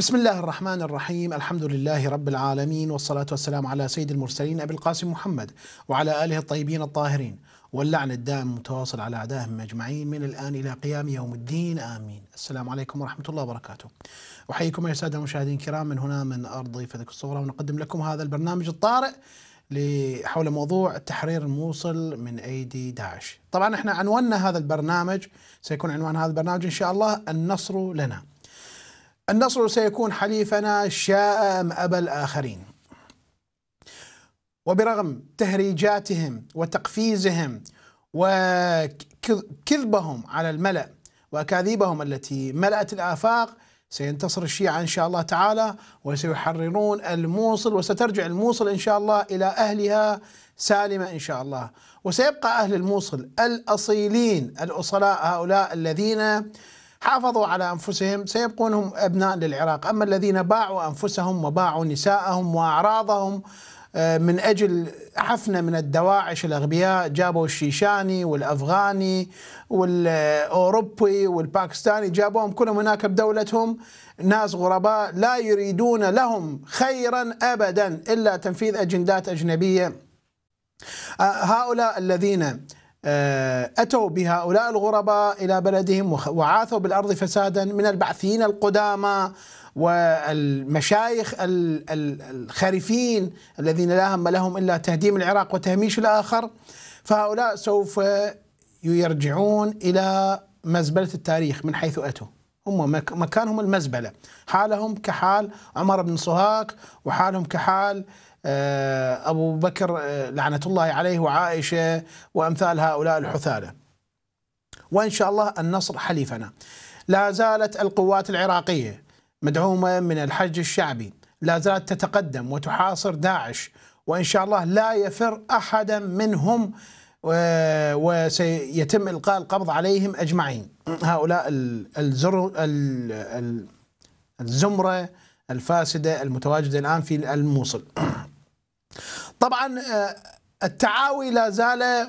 بسم الله الرحمن الرحيم الحمد لله رب العالمين والصلاة والسلام على سيد المرسلين أبي القاسم محمد وعلى آله الطيبين الطاهرين واللعن الدائم متواصل على أعدائهم أجمعين من الآن إلى قيام يوم الدين آمين السلام عليكم ورحمة الله وبركاته أحييكم يا سادة المشاهدين الكرام من هنا من أرض فدك الصغرى ونقدم لكم هذا البرنامج الطارئ حول موضوع تحرير الموصل من ايدي داعش. طبعا احنا عنواننا هذا البرنامج سيكون عنوان هذا البرنامج ان شاء الله النصر لنا. النصر سيكون حليفنا شاء أم أبى الآخرين وبرغم تهريجاتهم وتقفيزهم وكذبهم على الملأ وأكاذيبهم التي ملأت الآفاق سينتصر الشيعة إن شاء الله تعالى وسيحررون الموصل وسترجع الموصل إن شاء الله إلى أهلها سالمة إن شاء الله وسيبقى أهل الموصل الأصيلين الأصلاء هؤلاء الذين حافظوا على أنفسهم سيبقون هم أبناء للعراق أما الذين باعوا أنفسهم وباعوا نساءهم وأعراضهم آه، من أجل حفنة من الدواعش الأغبياء جابوا الشيشاني والأفغاني والأوروبي والباكستاني جابوهم كلهم هناك بدولتهم ناس غرباء لا يريدون لهم خيرا أبدا إلا تنفيذ أجندات أجنبية آه، هؤلاء الذين آه، أتوا بهؤلاء الغرباء إلى بلدهم وعاثوا بالأرض فسادا من البعثيين القدامى والمشايخ الخريفين الذين لا هم لهم إلا تهديم العراق وتهميش الآخر فهؤلاء سوف يرجعون إلى مزبلة التاريخ من حيث أتوا هم مكانهم المزبلة حالهم كحال عمر بن صهاك وحالهم كحال آه، أبو بكر آه، لعنة الله عليه وعائشة وأمثال هؤلاء الحثالة وإن شاء الله النصر حليفنا لا زالت القوات العراقية مدعومة من الحج الشعبي لا زالت تتقدم وتحاصر داعش وإن شاء الله لا يفر أحدا منهم وسيتم إلقاء القبض عليهم أجمعين هؤلاء الزر الزمرة الفاسدة المتواجدة الآن في الموصل طبعا آه، التعاوي لا زال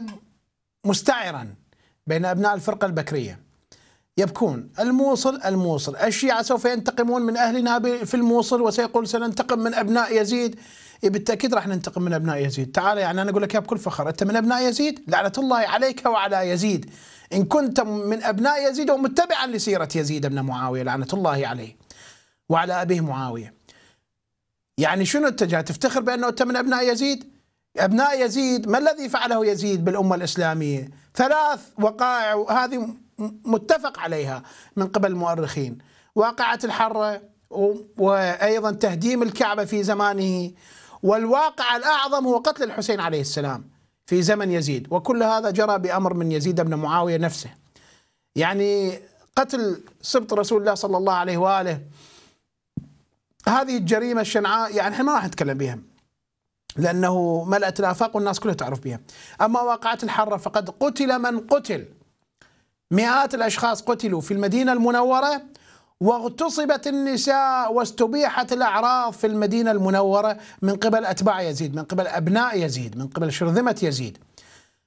مستعرا بين أبناء الفرقة البكرية يبكون الموصل الموصل الشيعة سوف ينتقمون من أهلنا في الموصل وسيقول سننتقم من أبناء يزيد إيه، بالتأكيد راح ننتقم من أبناء يزيد تعال يعني أنا أقول لك يا بكل فخر أنت من أبناء يزيد لعنة الله عليك وعلى يزيد إن كنت من أبناء يزيد ومتبعا لسيرة يزيد بن معاوية لعنة الله عليه وعلى أبيه معاوية يعني شنو اتجاه تفتخر بأنه أنت من أبناء يزيد أبناء يزيد ما الذي فعله يزيد بالأمة الإسلامية ثلاث وقائع وهذه متفق عليها من قبل المؤرخين واقعة الحرة وأيضا تهديم الكعبة في زمانه والواقع الأعظم هو قتل الحسين عليه السلام في زمن يزيد وكل هذا جرى بأمر من يزيد بن معاوية نفسه يعني قتل سبط رسول الله صلى الله عليه وآله هذه الجريمه الشنعاء يعني احنا ما راح نتكلم بها لانه ملأت الافاق والناس كلها تعرف بها. اما واقعه الحره فقد قتل من قتل. مئات الاشخاص قتلوا في المدينه المنوره واغتصبت النساء واستبيحت الاعراض في المدينه المنوره من قبل اتباع يزيد، من قبل ابناء يزيد، من قبل شرذمه يزيد.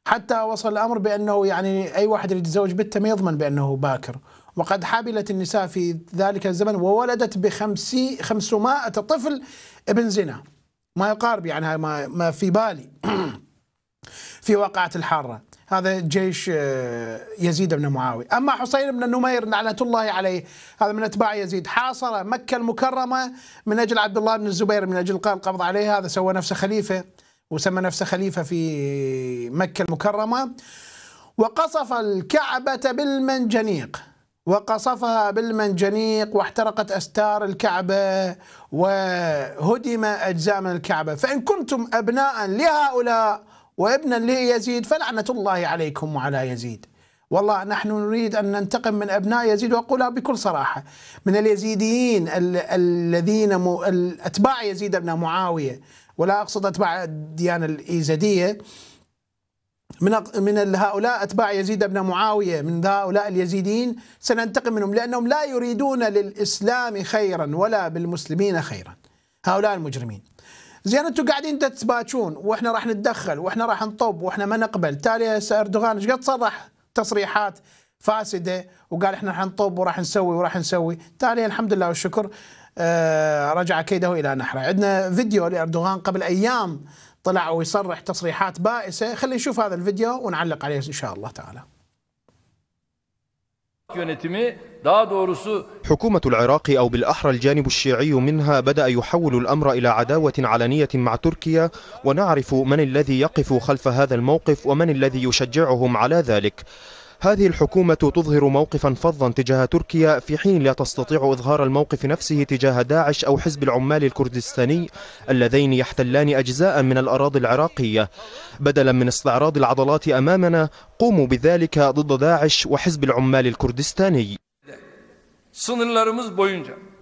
حتى وصل الامر بانه يعني اي واحد يتزوج بنته ما يضمن بانه باكر. وقد حبلت النساء في ذلك الزمن وولدت بخمسي خمسمائة طفل ابن زنا ما يقارب يعني ما ما في بالي في واقعة الحارة هذا جيش آه، يزيد بن معاوية أما حسين بن النمير لعنة الله عليه هذا من أتباع يزيد حاصر مكة المكرمة من أجل عبد الله بن الزبير من أجل القبض عليه هذا سوى نفسه خليفة وسمى نفسه خليفة في مكة المكرمة وقصف الكعبة بالمنجنيق وقصفها بالمنجنيق واحترقت أستار الكعبة وهدم أجزاء من الكعبة فإن كنتم أبناء لهؤلاء وابنا ليزيد فلعنة الله عليكم وعلى يزيد والله نحن نريد أن ننتقم من أبناء يزيد وأقولها بكل صراحة من اليزيديين الذين أتباع يزيد ابن معاوية ولا أقصد أتباع الديانة الإيزدية من من هؤلاء اتباع يزيد بن معاويه من هؤلاء اليزيديين سننتقم منهم لانهم لا يريدون للاسلام خيرا ولا بالمسلمين خيرا هؤلاء المجرمين زين انتم قاعدين تتباكون واحنا راح نتدخل واحنا راح نطب واحنا ما نقبل تالي اردوغان ايش قد صرح تصريحات فاسده وقال احنا راح نطب وراح نسوي وراح نسوي تالي الحمد لله والشكر آه، رجع كيده الى نحره عندنا فيديو لاردوغان قبل ايام طلع ويصرح تصريحات بائسة خلينا نشوف هذا الفيديو ونعلق عليه إن شاء الله تعالى حكومة العراق أو بالأحرى الجانب الشيعي منها بدأ يحول الأمر إلى عداوة علنية مع تركيا ونعرف من الذي يقف خلف هذا الموقف ومن الذي يشجعهم على ذلك هذه الحكومة تظهر موقفا فظا تجاه تركيا في حين لا تستطيع إظهار الموقف نفسه تجاه داعش أو حزب العمال الكردستاني اللذين يحتلان أجزاء من الأراضي العراقية بدلا من استعراض العضلات أمامنا قوموا بذلك ضد داعش وحزب العمال الكردستاني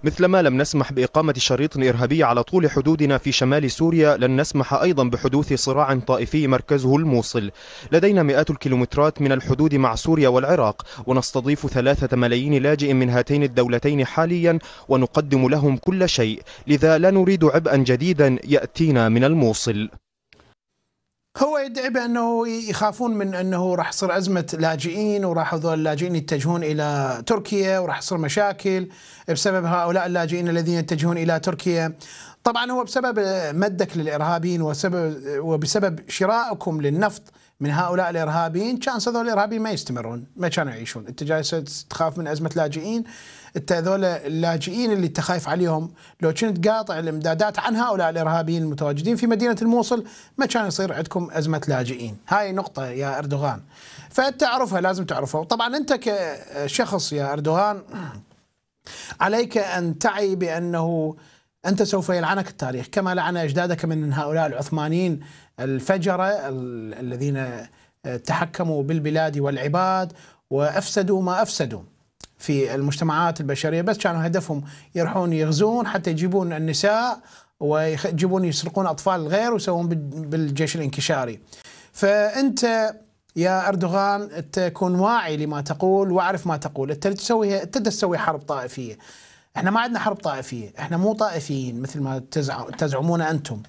مثلما لم نسمح بإقامة شريط إرهابي على طول حدودنا في شمال سوريا لن نسمح أيضا بحدوث صراع طائفي مركزه الموصل لدينا مئات الكيلومترات من الحدود مع سوريا والعراق ونستضيف ثلاثة ملايين لاجئ من هاتين الدولتين حاليا ونقدم لهم كل شيء لذا لا نريد عبئا جديدا يأتينا من الموصل هو يدعي بانه يخافون من انه راح تصير ازمه لاجئين وراح هذول اللاجئين يتجهون الى تركيا وراح تصير مشاكل بسبب هؤلاء اللاجئين الذين يتجهون الى تركيا. طبعا هو بسبب مدك للارهابيين وسبب وبسبب شرائكم للنفط من هؤلاء الارهابيين كان هذول الارهابيين ما يستمرون ما كانوا يعيشون، انت جالس تخاف من ازمه لاجئين انت هذول اللاجئين اللي انت خايف عليهم لو كنت قاطع الامدادات عن هؤلاء الارهابيين المتواجدين في مدينه الموصل ما كان يصير عندكم ازمه لاجئين، هاي نقطه يا اردوغان. فتعرفها لازم تعرفها، وطبعا انت كشخص يا اردوغان عليك ان تعي بانه انت سوف يلعنك التاريخ كما لعن اجدادك من هؤلاء العثمانيين الفجره الذين تحكموا بالبلاد والعباد وافسدوا ما افسدوا. في المجتمعات البشرية بس كانوا هدفهم يروحون يغزون حتى يجيبون النساء ويجيبون يسرقون أطفال الغير ويسوون بالجيش الانكشاري فأنت يا أردوغان تكون واعي لما تقول واعرف ما تقول أنت تسوي تسوي حرب طائفية احنا ما عندنا حرب طائفية احنا مو طائفيين مثل ما تزعمون أنتم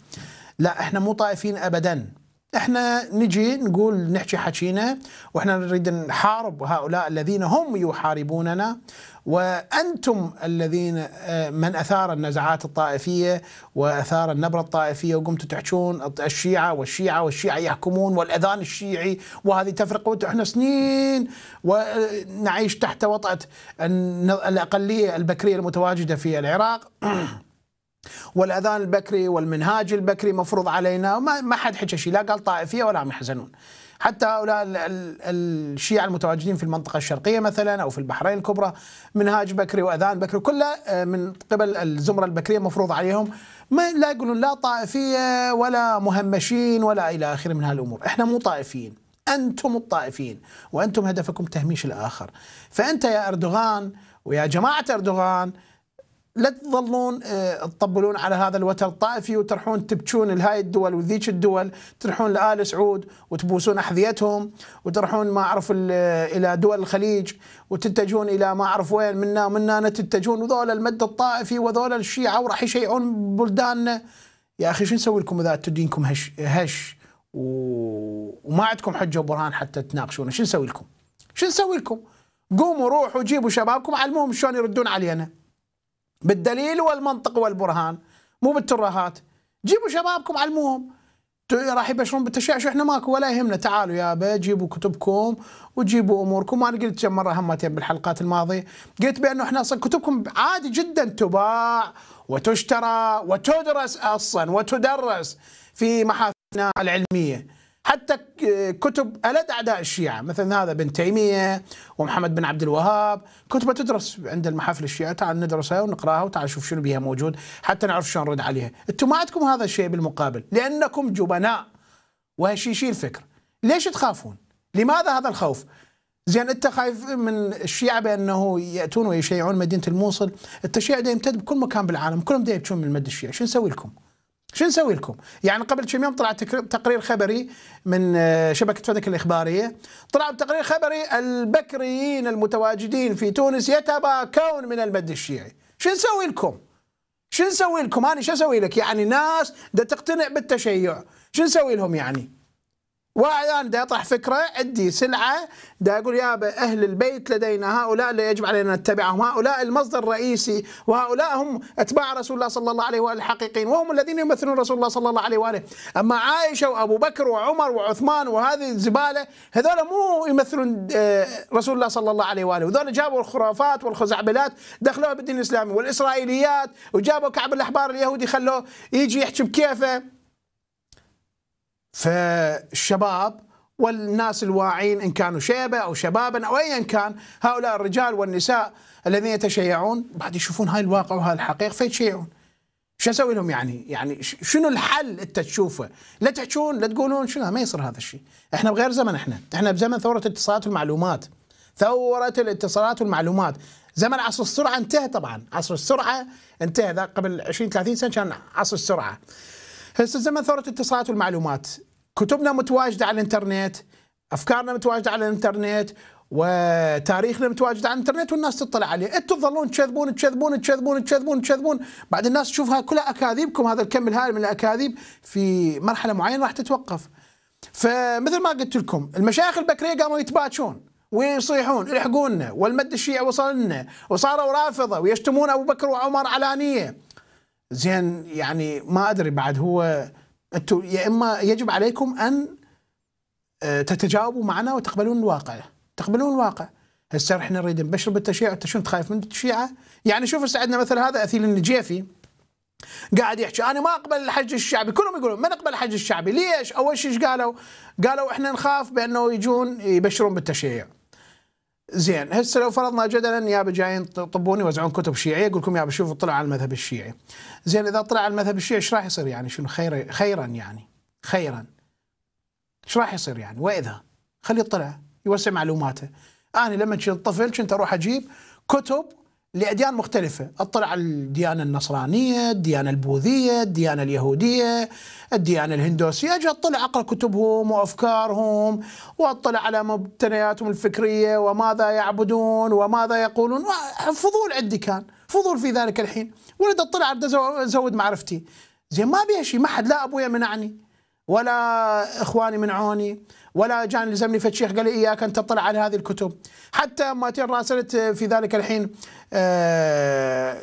لا احنا مو طائفيين أبداً احنا نجي نقول نحكي حكينا واحنا نريد نحارب هؤلاء الذين هم يحاربوننا وانتم الذين آه، من اثار النزعات الطائفيه واثار النبره الطائفيه وقمتوا تحكون الشيعه والشيعه والشيعه يحكمون والاذان الشيعي وهذه تفرقه احنا سنين ونعيش تحت وطاه الاقليه البكريه المتواجده في العراق والاذان البكري والمنهاج البكري مفروض علينا ما حد حكى شيء لا قال طائفيه ولا عم يحزنون حتى هؤلاء الشيعة المتواجدين في المنطقة الشرقية مثلا أو في البحرين الكبرى منهاج بكري وأذان بكري كلها آه، من قبل الزمرة البكرية مفروض عليهم ما لا يقولون لا طائفية ولا مهمشين ولا إلى آخره من هالأمور إحنا مو طائفيين أنتم الطائفيين وأنتم هدفكم تهميش الآخر فأنت يا أردوغان ويا جماعة أردوغان لا تظلون آه، تطبلون على هذا الوتر الطائفي وتروحون تبكون لهاي الدول وذيك الدول تروحون لآل سعود وتبوسون أحذيتهم وتروحون ما أعرف آه، إلى دول الخليج وتتجهون إلى ما أعرف وين منا ومنا تتجهون وذول المد الطائفي وذول الشيعة وراح يشيعون بلداننا يا أخي شو نسوي لكم إذا تدينكم هش, هش و... وما عندكم حجة وبرهان حتى تناقشونا شو نسوي لكم شو نسوي لكم قوموا روحوا جيبوا شبابكم علموهم شلون يردون علينا بالدليل والمنطق والبرهان مو بالترهات جيبوا شبابكم علموهم راح يبشرون بالتشعشع احنا ماكو ولا يهمنا تعالوا يابا جيبوا كتبكم وجيبوا اموركم وانا قلت كم مره همتين بالحلقات الماضيه قلت بانه احنا اصلا كتبكم عادي جدا تباع وتشترى وتدرس اصلا وتدرس في محافلنا العلميه حتى كتب ألد أعداء الشيعة مثل هذا بن تيمية ومحمد بن عبد الوهاب كتبة تدرس عند المحافل الشيعة تعال ندرسها ونقراها وتعال نشوف شنو بها موجود حتى نعرف شلون نرد عليها أنتم ما عندكم هذا الشيء بالمقابل لأنكم جبناء وهشيشي الفكر ليش تخافون لماذا هذا الخوف زين انت خايف من الشيعه بانه ياتون ويشيعون مدينه الموصل، التشيع ده يمتد بكل مكان بالعالم، كلهم ده يبكون من المد الشيعي، شو نسوي لكم؟ شو نسوي لكم؟ يعني قبل كم يوم طلع تقرير خبري من آه، شبكه فدك الاخباريه، طلع تقرير خبري البكريين المتواجدين في تونس يتباكون من المد الشيعي، شو نسوي لكم؟ شو نسوي لكم؟ انا شو اسوي لك؟ يعني ناس دا تقتنع بالتشيع، شو نسوي لهم يعني؟ وانا دا اطرح فكره عندي سلعه دا اقول يا اهل البيت لدينا هؤلاء لا يجب علينا نتبعهم، هؤلاء المصدر الرئيسي وهؤلاء هم اتباع رسول الله صلى الله عليه واله الحقيقيين وهم الذين يمثلون رسول الله صلى الله عليه واله، اما عائشه وابو بكر وعمر وعثمان وهذه الزباله هذول مو يمثلون آه، رسول الله صلى الله عليه واله، وذول جابوا الخرافات والخزعبلات دخلوها بالدين الاسلامي والاسرائيليات وجابوا كعب الاحبار اليهودي خلوه يجي يحكي بكيفه فالشباب والناس الواعين إن كانوا شيبة أو شبابا أو أيا كان هؤلاء الرجال والنساء الذين يتشيعون بعد يشوفون هاي الواقع وهاي الحقيقة فيتشيعون شو اسوي لهم يعني؟ يعني شنو الحل انت تشوفه؟ لا تحجون لا تقولون شنو ما يصير هذا الشيء، احنا بغير زمن احنا، احنا بزمن ثوره الاتصالات والمعلومات. ثوره الاتصالات والمعلومات، زمن عصر السرعه انتهى طبعا، عصر السرعه انتهى ذا قبل 20 30 سنه كان عصر السرعه. هسه زمن ثوره الاتصالات والمعلومات كتبنا متواجده على الانترنت افكارنا متواجده على الانترنت وتاريخنا متواجد على الانترنت والناس تطلع عليه، انتم تظلون تشذبون تشذبون تشذبون تشذبون تشذبون بعد الناس تشوفها كلها اكاذيبكم هذا الكم الهائل من الاكاذيب في مرحله معينه راح تتوقف. فمثل ما قلت لكم المشايخ البكريه قاموا يتباكون ويصيحون الحقونا والمد الشيعي وصل لنا وصاروا رافضه ويشتمون ابو بكر وعمر علانيه زين يعني ما ادري بعد هو انتم يا اما يجب عليكم ان آه، تتجاوبوا معنا وتقبلون الواقع تقبلون الواقع هسه احنا نريد نبشر بالتشيع انت شنو تخايف من التشيعه؟ يعني شوف هسه عندنا مثل هذا اثيل النجيفي قاعد يحكي انا ما اقبل الحج الشعبي كلهم يقولون ما نقبل الحج الشعبي ليش اول شيء ايش قالوا قالوا احنا نخاف بانه يجون يبشرون بالتشيع زين هسه لو فرضنا جدلا يابا جايين طبوني يوزعون كتب شيعيه يقول لكم يا شوفوا طلع على المذهب الشيعي. زين اذا طلع على المذهب الشيعي ايش راح يصير يعني شنو خير خيرا يعني خيرا. ايش راح يصير يعني واذا خليه يطلع يوسع معلوماته. انا لما كنت طفل كنت اروح اجيب كتب لأديان مختلفة اطلع على الديانة النصرانية الديانة البوذية الديانة اليهودية الديانة الهندوسية أجي أطلع أقرأ كتبهم وأفكارهم وأطلع على مبتنياتهم الفكرية وماذا يعبدون وماذا يقولون فضول عندي كان فضول في ذلك الحين ولد أطلع أزود معرفتي زين ما بيها شيء ما حد لا أبويا منعني ولا إخواني منعوني ولا جان لزمني فتشيخ قال لي اياك ان تطلع على هذه الكتب حتى ما راسلت في ذلك الحين آه،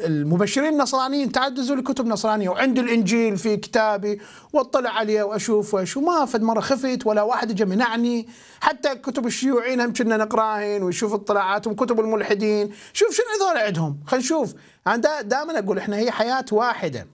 المبشرين النصرانيين تعدزوا لكتب نصرانيه وعندي الانجيل في كتابي واطلع عليه واشوف واش ما فد مره خفت ولا واحد جا منعني حتى كتب الشيوعيين هم كنا نقراهن ونشوف اطلاعاتهم كتب الملحدين شوف شنو هذول عندهم خلينا نشوف انا دائما اقول احنا هي حياه واحده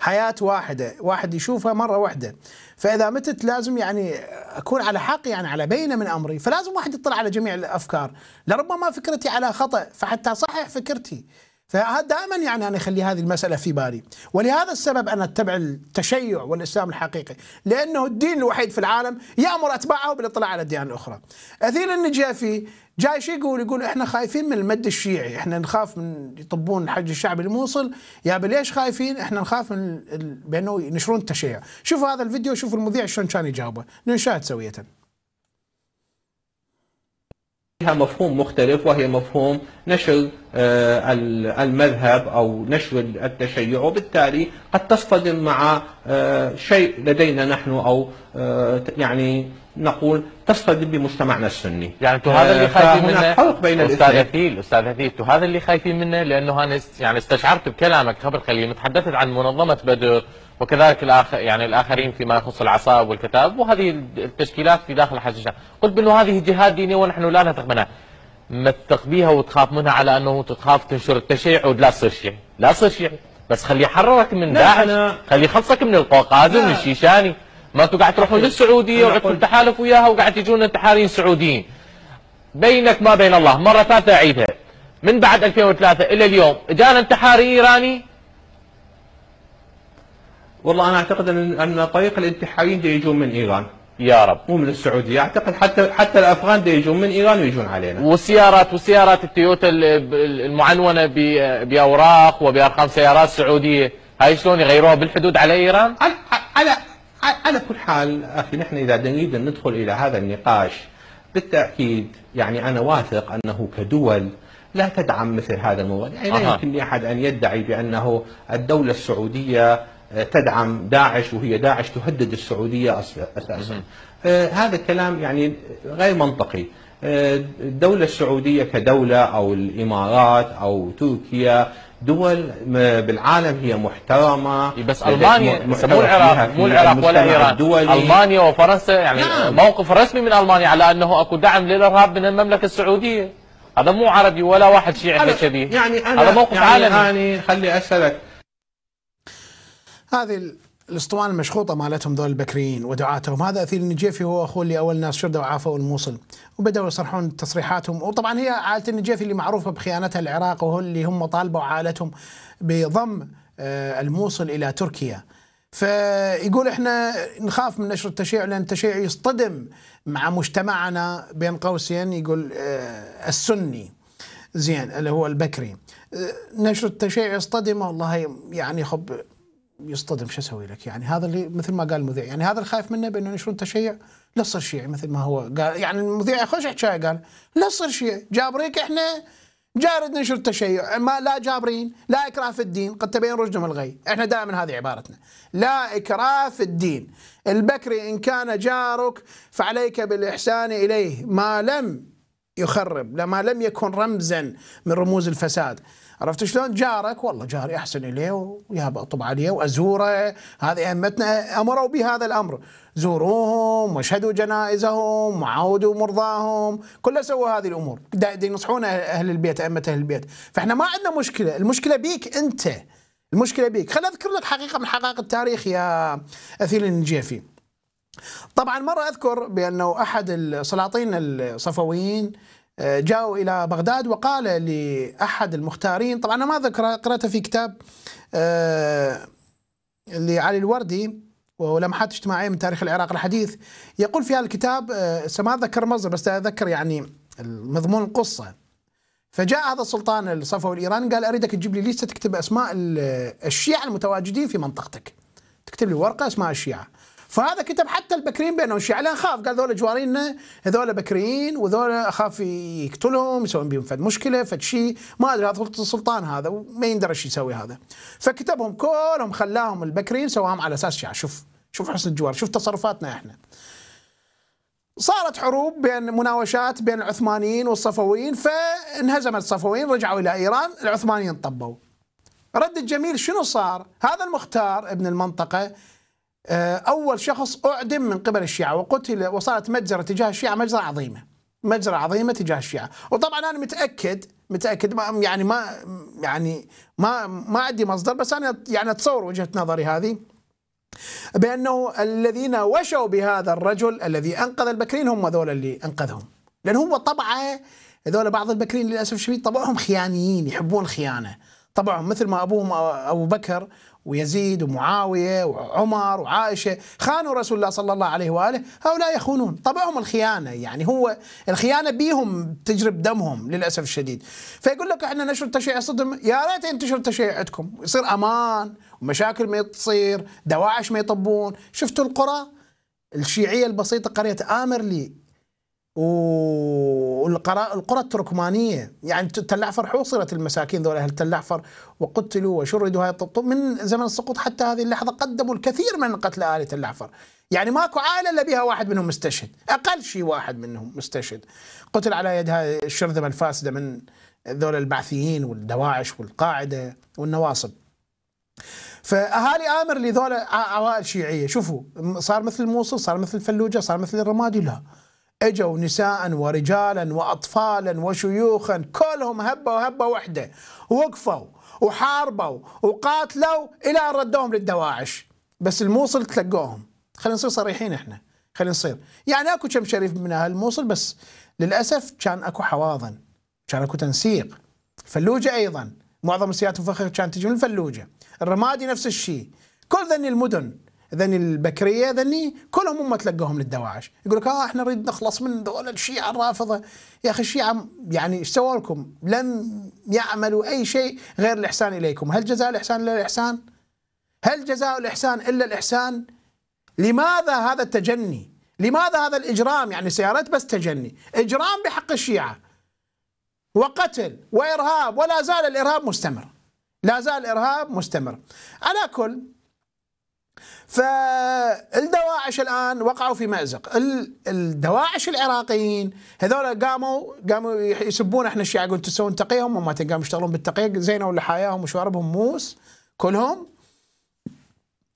حياة واحدة واحد يشوفها مرة واحدة فإذا متت لازم يعني أكون على حق يعني على بينة من أمري فلازم واحد يطلع على جميع الأفكار لربما فكرتي على خطأ فحتى صحح فكرتي فهذا دائما يعني انا اخلي هذه المساله في بالي، ولهذا السبب انا اتبع التشيع والاسلام الحقيقي، لانه الدين الوحيد في العالم يامر اتباعه بالاطلاع على الديانه الاخرى. اثير النجافي جاي شي يقول يقول احنا خايفين من المد الشيعي احنا نخاف من يطبون الحج الشعبي الموصل يا ليش خايفين احنا نخاف من بانه ينشرون التشيع شوفوا هذا الفيديو شوفوا المذيع شلون كان يجاوبه نشاهد سويه فيها مفهوم مختلف وهي مفهوم نشر آه، المذهب أو نشر التشيع وبالتالي قد تصطدم مع آه، شيء لدينا نحن أو آه، يعني نقول تصطدم بمجتمعنا السني يعني انتم هذا اللي خايفين منه فرق بين استاذ اثيل استاذ اثيل انتم هذا اللي خايفين منه لانه انا يعني استشعرت بكلامك خبر خليل تحدثت عن منظمه بدر وكذلك الاخر يعني الاخرين فيما يخص العصائب والكتاب وهذه التشكيلات في داخل حشيشه قلت بانه هذه جهاد دينيه ونحن لا نثق منها ما تثق وتخاف منها على انه تخاف تنشر التشيع ولا تصير شيعي لا تصير شيعي بس خليه يحررك من داعش خليه يخلصك من القوقازي ومن الشيشاني ما انتم قاعد تروحون للسعوديه وعندكم تحالف وياها وقاعد يجونا انتحاريين سعوديين بينك ما بين الله مره ثالثه اعيدها من بعد 2003 الى اليوم جانا انتحاري ايراني والله انا اعتقد ان ان طريق الانتحاريين دي يجون من ايران يا رب مو من السعوديه اعتقد حتى حتى الافغان دي يجون من ايران ويجون علينا والسيارات وسيارات التويوتا المعنونه باوراق وبارقام سيارات سعوديه هاي شلون يغيروها بالحدود على ايران؟ على على كل حال اخي نحن اذا نريد ان ندخل الى هذا النقاش بالتاكيد يعني انا واثق انه كدول لا تدعم مثل هذا الموضوع، يعني لا يمكن لاحد ان يدعي بانه الدوله السعوديه آه، تدعم داعش وهي داعش تهدد السعوديه اساسا. آه هذا الكلام يعني غير منطقي. آه، الدوله السعوديه كدوله او الامارات او تركيا دول بالعالم هي محترمه بس المانيا مو العراق مو العراق ولا ايران المانيا وفرنسا يعني نعم. موقف رسمي من المانيا على انه اكو دعم للارهاب من المملكه السعوديه هذا مو عربي ولا واحد شيعي عندنا شبيه يعني أنا هذا موقف يعني عالمي يعني خلي اسالك هذه الاسطوانه المشخوطه مالتهم ذول البكريين ودعاتهم هذا اثيل النجيفي هو اخوه اللي اول ناس شردوا وعافوا الموصل وبداوا يصرحون تصريحاتهم وطبعا هي عائله النجيفي اللي معروفه بخيانتها العراق وهو اللي هم طالبوا عائلتهم بضم آه، الموصل الى تركيا فيقول احنا نخاف من نشر التشيع لان التشيع يصطدم مع مجتمعنا بين قوسين يقول آه، السني زين اللي هو البكري آه، نشر التشيع يصطدم والله يعني خب يصطدم شو اسوي لك يعني هذا اللي مثل ما قال المذيع يعني هذا الخايف منه بانه ينشرون تشيع لا تصير شيعي مثل ما هو قال يعني المذيع خوش حكايه قال لا تصير شيعي جابريك احنا جارد ننشر التشيع ما لا جابرين لا اكراه في الدين قد تبين رشدهم الغي احنا دائما هذه عبارتنا لا اكراه في الدين البكري ان كان جارك فعليك بالاحسان اليه ما لم يخرب لما لم يكن رمزا من رموز الفساد عرفت شلون جارك والله جاري احسن اليه وياب اطب عليه وازوره هذه ائمتنا امروا بهذا الامر زوروهم واشهدوا جنائزهم وعودوا مرضاهم كله سووا هذه الامور ينصحون أه- اهل البيت ائمه اهل البيت فاحنا ما عندنا مشكله المشكله بيك انت المشكله بيك خليني اذكر لك حقيقه من حقائق التاريخ يا اثيل النجيفي طبعا مره اذكر بانه احد السلاطين الصفويين آه، جاءوا إلى بغداد وقال لأحد المختارين طبعا أنا ما ذكر قرأته في كتاب آه، لعلي الوردي ولمحات اجتماعية من تاريخ العراق الحديث يقول في هذا الكتاب آه، ما أتذكر مصدر بس أتذكر يعني مضمون القصة فجاء هذا السلطان الصفوي الإيراني قال أريدك تجيب لي ليست تكتب أسماء الشيعة المتواجدين في منطقتك تكتب لي ورقة اسماء الشيعة فهذا كتب حتى البكريين بينهم شيعة لان خاف قال ذولا جوارينا هذول بكريين وذولا اخاف يقتلهم يسوون بهم فد مشكله فد شيء ما ادري هذا السلطان هذا وما يندر ايش يسوي هذا فكتبهم كلهم خلاهم البكريين سواهم على اساس شيعة شوف شوف حسن الجوار شوف تصرفاتنا احنا صارت حروب بين مناوشات بين العثمانيين والصفويين فانهزمت الصفويين رجعوا الى ايران العثمانيين طبوا رد الجميل شنو صار هذا المختار ابن المنطقه آه، أول شخص أعدم من قبل الشيعة وقتل وصارت مجزرة تجاه الشيعة مجزرة عظيمة مجزرة عظيمة تجاه الشيعة وطبعا أنا متأكد متأكد ما يعني ما يعني ما ما عندي مصدر بس أنا يعني أتصور وجهة نظري هذه بأنه الذين وشوا بهذا الرجل الذي أنقذ البكرين هم ذولا اللي أنقذهم لأن هو طبعه هذول بعض البكرين للأسف الشديد طبعهم خيانيين يحبون الخيانة طبعهم مثل ما أبوهم أبو بكر ويزيد ومعاوية وعمر وعائشة خانوا رسول الله صلى الله عليه وآله هؤلاء يخونون طبعهم الخيانة يعني هو الخيانة بيهم تجرب دمهم للأسف الشديد فيقول لك احنا نشر التشيع صدم يا ريت ينتشر التشيع عندكم يصير أمان ومشاكل ما تصير دواعش ما يطبون شفتوا القرى الشيعية البسيطة قرية آمرلي والقرى التركمانيه يعني تلعفر حوصرت المساكين ذول اهل تلعفر وقتلوا وشردوا هاي من زمن السقوط حتى هذه اللحظه قدموا الكثير من قتل ال تلعفر يعني ماكو عائله الا بها واحد منهم مستشهد اقل شيء واحد منهم مستشهد قتل على يد هاي الشرذمه الفاسده من ذول البعثيين والدواعش والقاعده والنواصب فاهالي امر لذول عوائل شيعيه شوفوا صار مثل الموصل صار مثل الفلوجه صار مثل الرمادي لا اجوا نساء ورجالا واطفالا وشيوخا كلهم هبوا هبه وحده وقفوا وحاربوا وقاتلوا الى ان ردوهم للدواعش بس الموصل تلقوهم خلينا نصير صريحين احنا خلينا نصير يعني اكو كم شريف من اهل الموصل بس للاسف كان اكو حواضن كان اكو تنسيق فلوجه ايضا معظم السيارات الفخخ كانت تجي من الفلوجه الرمادي نفس الشيء كل ذني المدن ذن البكريه ذني كلهم هم تلقوهم للدواعش يقول لك اه احنا نريد نخلص من ذول الشيعه الرافضه يا اخي الشيعه يعني ايش سووا لكم؟ لم يعملوا اي شيء غير الاحسان اليكم، هل جزاء الاحسان الا الاحسان؟ هل جزاء الاحسان الا الاحسان؟ لماذا هذا التجني؟ لماذا هذا الاجرام؟ يعني سيارات بس تجني، اجرام بحق الشيعه وقتل وارهاب ولا زال الارهاب مستمر. لا زال الارهاب مستمر. على كل فالدواعش الان وقعوا في مازق الدواعش العراقيين هذول قاموا قاموا يسبون احنا الشيعة يقول تسوون تقيهم وما قاموا يشتغلون بالتقيه زينوا لحاياهم وشواربهم موس كلهم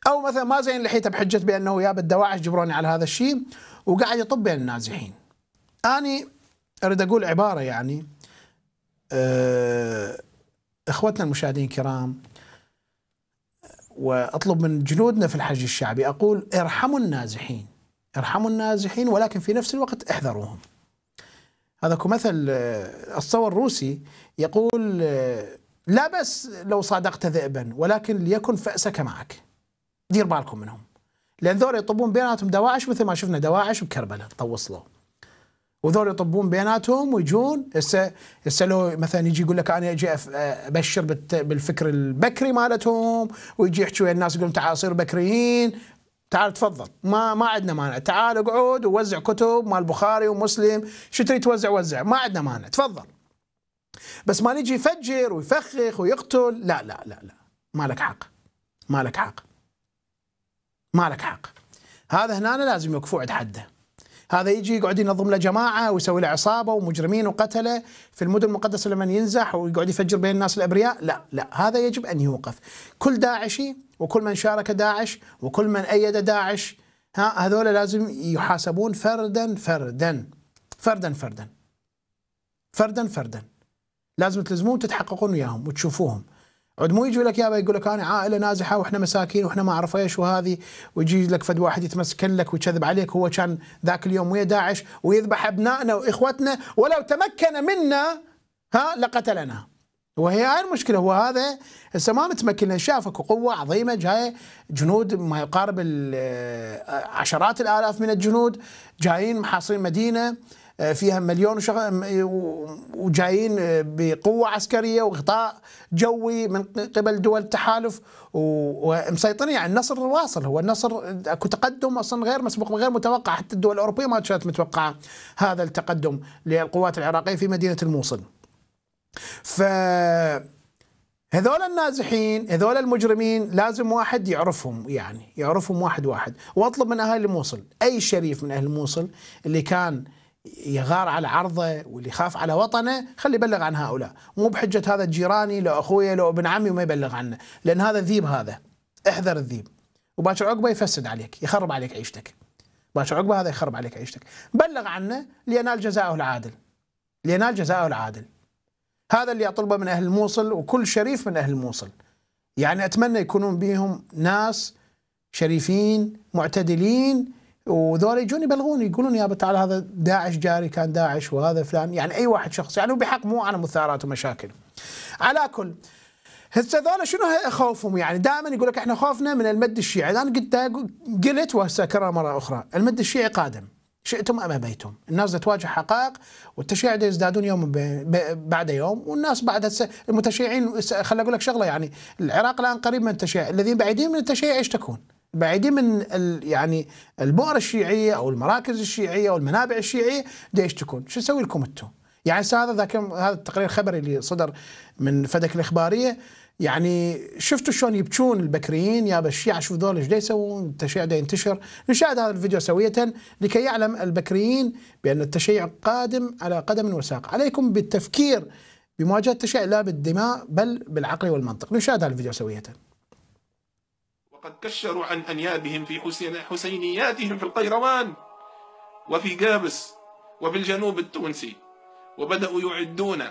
او مثلا ما زين لحيته بحجه بانه يا الدواعش جبروني على هذا الشيء وقاعد يطب بين النازحين. اني اريد اقول عباره يعني أه اخوتنا المشاهدين الكرام واطلب من جنودنا في الحج الشعبي اقول ارحموا النازحين ارحموا النازحين ولكن في نفس الوقت احذروهم هذا مثل آه، الصور الروسي يقول آه، لا بس لو صادقت ذئبا ولكن ليكن فأسك معك دير بالكم منهم لأن ذول يطبون بيناتهم دواعش مثل ما شفنا دواعش بكربلاء طيب وذول يطبون بيناتهم ويجون هسه هسه لو مثلا يجي يقول لك انا اجي ابشر بالفكر البكري مالتهم ويجي يحكي ويا الناس يقول تعال صير بكريين تعال تفضل ما ما عندنا مانع تعال اقعد ووزع كتب مال البخاري ومسلم شو تريد توزع وزع ما عندنا مانع تفضل بس ما نجي يفجر ويفخخ ويقتل لا لا لا لا ما لك حق ما لك حق ما لك حق هذا هنا لازم يوقفوا عند حده هذا يجي يقعد ينظم له جماعه ويسوي له عصابه ومجرمين وقتله في المدن المقدسه لمن ينزح ويقعد يفجر بين الناس الابرياء لا لا هذا يجب ان يوقف كل داعشي وكل من شارك داعش وكل من ايد داعش ها هذول لازم يحاسبون فردا فردا فردا فردا فردا فردا لازم تلزمون تتحققون وياهم وتشوفوهم عد مو يجي لك يابا يقول لك انا عائله نازحه واحنا مساكين واحنا ما اعرف ايش وهذه ويجي لك فد واحد يتمسكن لك ويكذب عليك هو كان ذاك اليوم ويا داعش ويذبح ابنائنا واخوتنا ولو تمكن منا ها لقتلنا وهي هاي المشكله هو هذا هسه ما متمكن شافك قوه عظيمه جايه جنود ما يقارب عشرات الالاف من الجنود جايين محاصرين مدينه آه، فيها مليون وجايين آه، بقوة عسكرية وغطاء جوي من قبل دول التحالف ومسيطرين يعني النصر واصل هو النصر اكو تقدم اصلا غير مسبوق غير متوقع حتى الدول الاوروبيه ما كانت متوقعه هذا التقدم للقوات العراقيه في مدينه الموصل. ف هذول النازحين هذول المجرمين لازم واحد يعرفهم يعني يعرفهم واحد واحد واطلب من اهل الموصل اي شريف من اهل الموصل اللي كان يغار على عرضه واللي يخاف على وطنه خلي يبلغ عن هؤلاء مو بحجة هذا جيراني لو أخويا لو ابن عمي وما يبلغ عنه لأن هذا ذيب هذا احذر الذيب وباشر عقبه يفسد عليك يخرب عليك عيشتك باشر عقبه هذا يخرب عليك عيشتك بلغ عنه لينال جزاءه العادل لينال جزاءه العادل هذا اللي أطلبه من أهل الموصل وكل شريف من أهل الموصل يعني أتمنى يكونون بيهم ناس شريفين معتدلين وذول يجون يبلغون يقولون يابا تعال هذا داعش جاري كان داعش وهذا فلان يعني اي واحد شخص يعني بحق مو انا مثارات ومشاكل. على كل هسه ذولا شنو خوفهم يعني دائما يقول لك احنا خوفنا من المد الشيعي، انا قلت قلت وهسه كرر مره اخرى، المد الشيعي قادم شئتم ام ابيتم، الناس تواجه حقائق والتشيع يزدادون يوم بعد يوم والناس بعد هسه المتشيعين خليني اقول لك شغله يعني العراق الان قريب من التشيع، الذين بعيدين من التشيع ايش تكون؟ بعيدين من ال يعني البؤره الشيعيه او المراكز الشيعيه او المنابع الشيعيه دا يشتكون شو نسوي لكم انتم؟ يعني هذا ذاك هذا التقرير الخبري اللي صدر من فدك الاخباريه يعني شفتوا شلون يبكون البكريين يا الشيعة شوف ذول ايش يسوون التشيع دا ينتشر نشاهد هذا الفيديو سوية لكي يعلم البكريين بأن التشيع قادم على قدم وساق عليكم بالتفكير بمواجهة التشيع لا بالدماء بل بالعقل والمنطق نشاهد هذا الفيديو سوية وقد كشروا عن أنيابهم في حسينياتهم في القيروان وفي جابس وفي الجنوب التونسي وبدأوا يعدون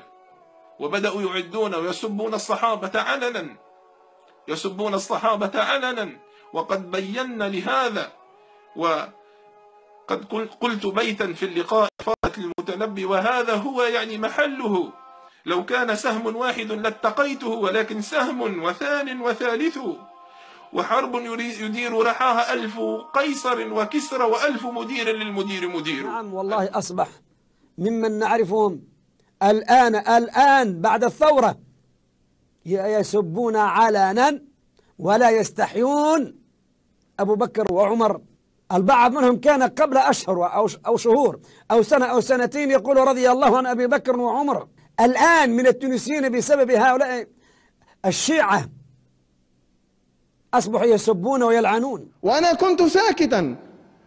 وبدأوا يعدون ويسبون الصحابة علنا يسبون الصحابة علنا وقد بينا لهذا وقد قلت بيتا في اللقاء فاتت المتنبي وهذا هو يعني محله لو كان سهم واحد لاتقيته ولكن سهم وثان وثالث وحرب يدير رحاها ألف قيصر وكسرى وألف مدير للمدير مدير نعم والله أصبح ممن نعرفهم الآن الآن بعد الثورة يسبون علنا ولا يستحيون أبو بكر وعمر البعض منهم كان قبل أشهر أو أو شهور أو سنة أو سنتين يقول رضي الله عن أبي بكر وعمر الآن من التونسيين بسبب هؤلاء الشيعة أصبحوا يسبون ويلعنون وأنا كنت ساكتا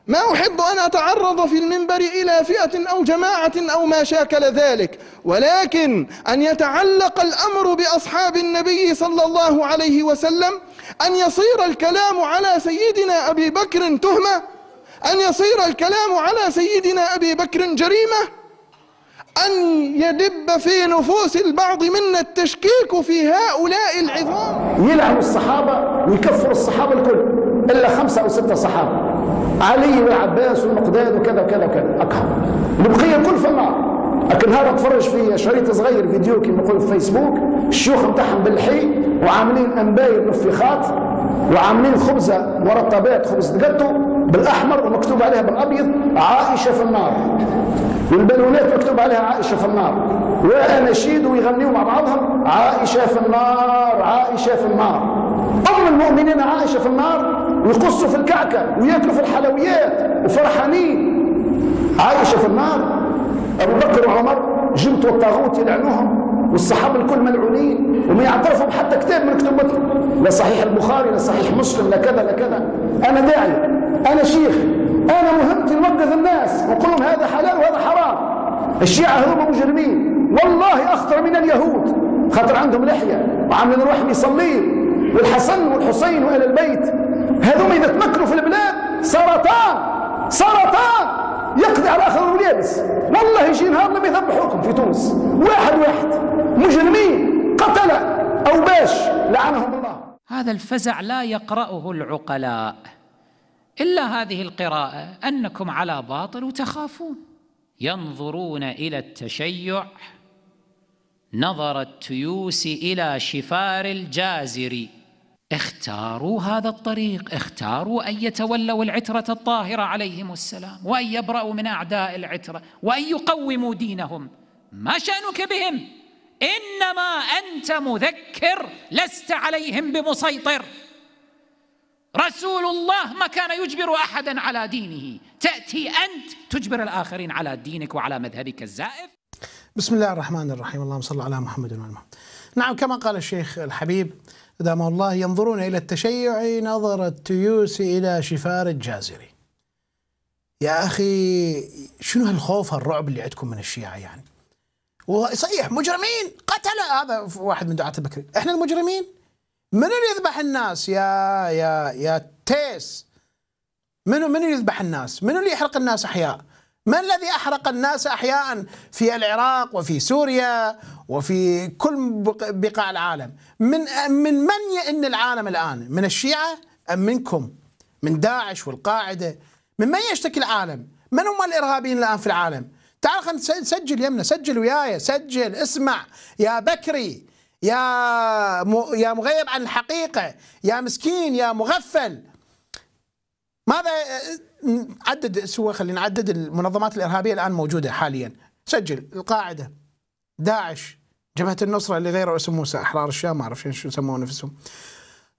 ما أحب أن أتعرض في المنبر إلى فئة أو جماعة أو ما شاكل ذلك ولكن أن يتعلق الأمر بأصحاب النبي صلى الله عليه وسلم أن يصير الكلام على سيدنا أبي بكر تهمة أن يصير الكلام على سيدنا أبي بكر جريمة أن يدب في نفوس البعض منا التشكيك في هؤلاء العظام يلعنوا الصحابة ويكفروا الصحابة الكل إلا خمسة أو ستة صحابة علي وعباس ومقداد وكذا وكذا وكذا أكهر البقية الكل في النار لكن هذا تفرج في شريط صغير فيديو كما يقول في فيسبوك الشيوخ نتاعهم بالحي وعاملين أنباير نفخات وعاملين خبزة مرطبات خبز دقته بالأحمر ومكتوب عليها بالأبيض عائشة في النار والبالونات مكتوب عليها عائشة في النار وأناشيد ويغنيوا مع بعضهم عائشة في النار عائشة في النار أم المؤمنين عائشة في النار ويقصوا في الكعكة وياكلوا في الحلويات وفرحانين عائشة في النار أبو بكر وعمر جمت والطاغوت يلعنوهم والصحابة الكل ملعونين وما يعترفوا بحتى كتاب من كتبتهم لا صحيح البخاري لا صحيح مسلم لا كذا لا كذا أنا داعي أنا شيخ أنا مهمتي نوجز الناس ونقول لهم هذا حلال وهذا حرام الشيعة هذوما مجرمين والله أخطر من اليهود خاطر عندهم لحية وعاملين روحهم يصلين والحسن والحسين وإلى البيت هذوم إذا تمكنوا في البلاد سرطان سرطان يقضي على آخر ولابس والله يجي نهار لما يذبحوكم في تونس واحد واحد مجرمين قتلة أو باش لعنهم الله هذا الفزع لا يقرأه العقلاء إلا هذه القراءة أنكم على باطل وتخافون ينظرون إلى التشيع نظر التيوس إلى شفار الجازر اختاروا هذا الطريق اختاروا أن يتولوا العترة الطاهرة عليهم السلام وأن يبرأوا من أعداء العترة وأن يقوموا دينهم ما شأنك بهم إنما أنت مذكر لست عليهم بمسيطر رسول الله ما كان يجبر احدا على دينه تاتي انت تجبر الاخرين على دينك وعلى مذهبك الزائف بسم الله الرحمن الرحيم اللهم صل على محمد وعلى محمد نعم كما قال الشيخ الحبيب دام الله ينظرون الى التشيع نظر التيوس الى شفار الجازري يا اخي شنو هالخوف هالرعب اللي عندكم من الشيعه يعني وصيح مجرمين قتل هذا واحد من دعاة البكري احنا المجرمين من اللي يذبح الناس يا يا يا تيس من من اللي يذبح الناس من اللي يحرق الناس احياء من الذي احرق الناس احياء في العراق وفي سوريا وفي كل بقاع العالم من من من يئن العالم الان من الشيعه ام منكم من داعش والقاعده من من يشتكي العالم من هم الارهابيين الان في العالم تعال خلينا نسجل يمنا سجل وياي سجل اسمع يا بكري يا يا مغيب عن الحقيقة يا مسكين يا مغفل ماذا عدد سوى خلينا نعدد المنظمات الإرهابية الآن موجودة حاليا سجل القاعدة داعش جبهة النصرة اللي غيروا اسم موسى أحرار الشام ما أعرف شو يسمون نفسهم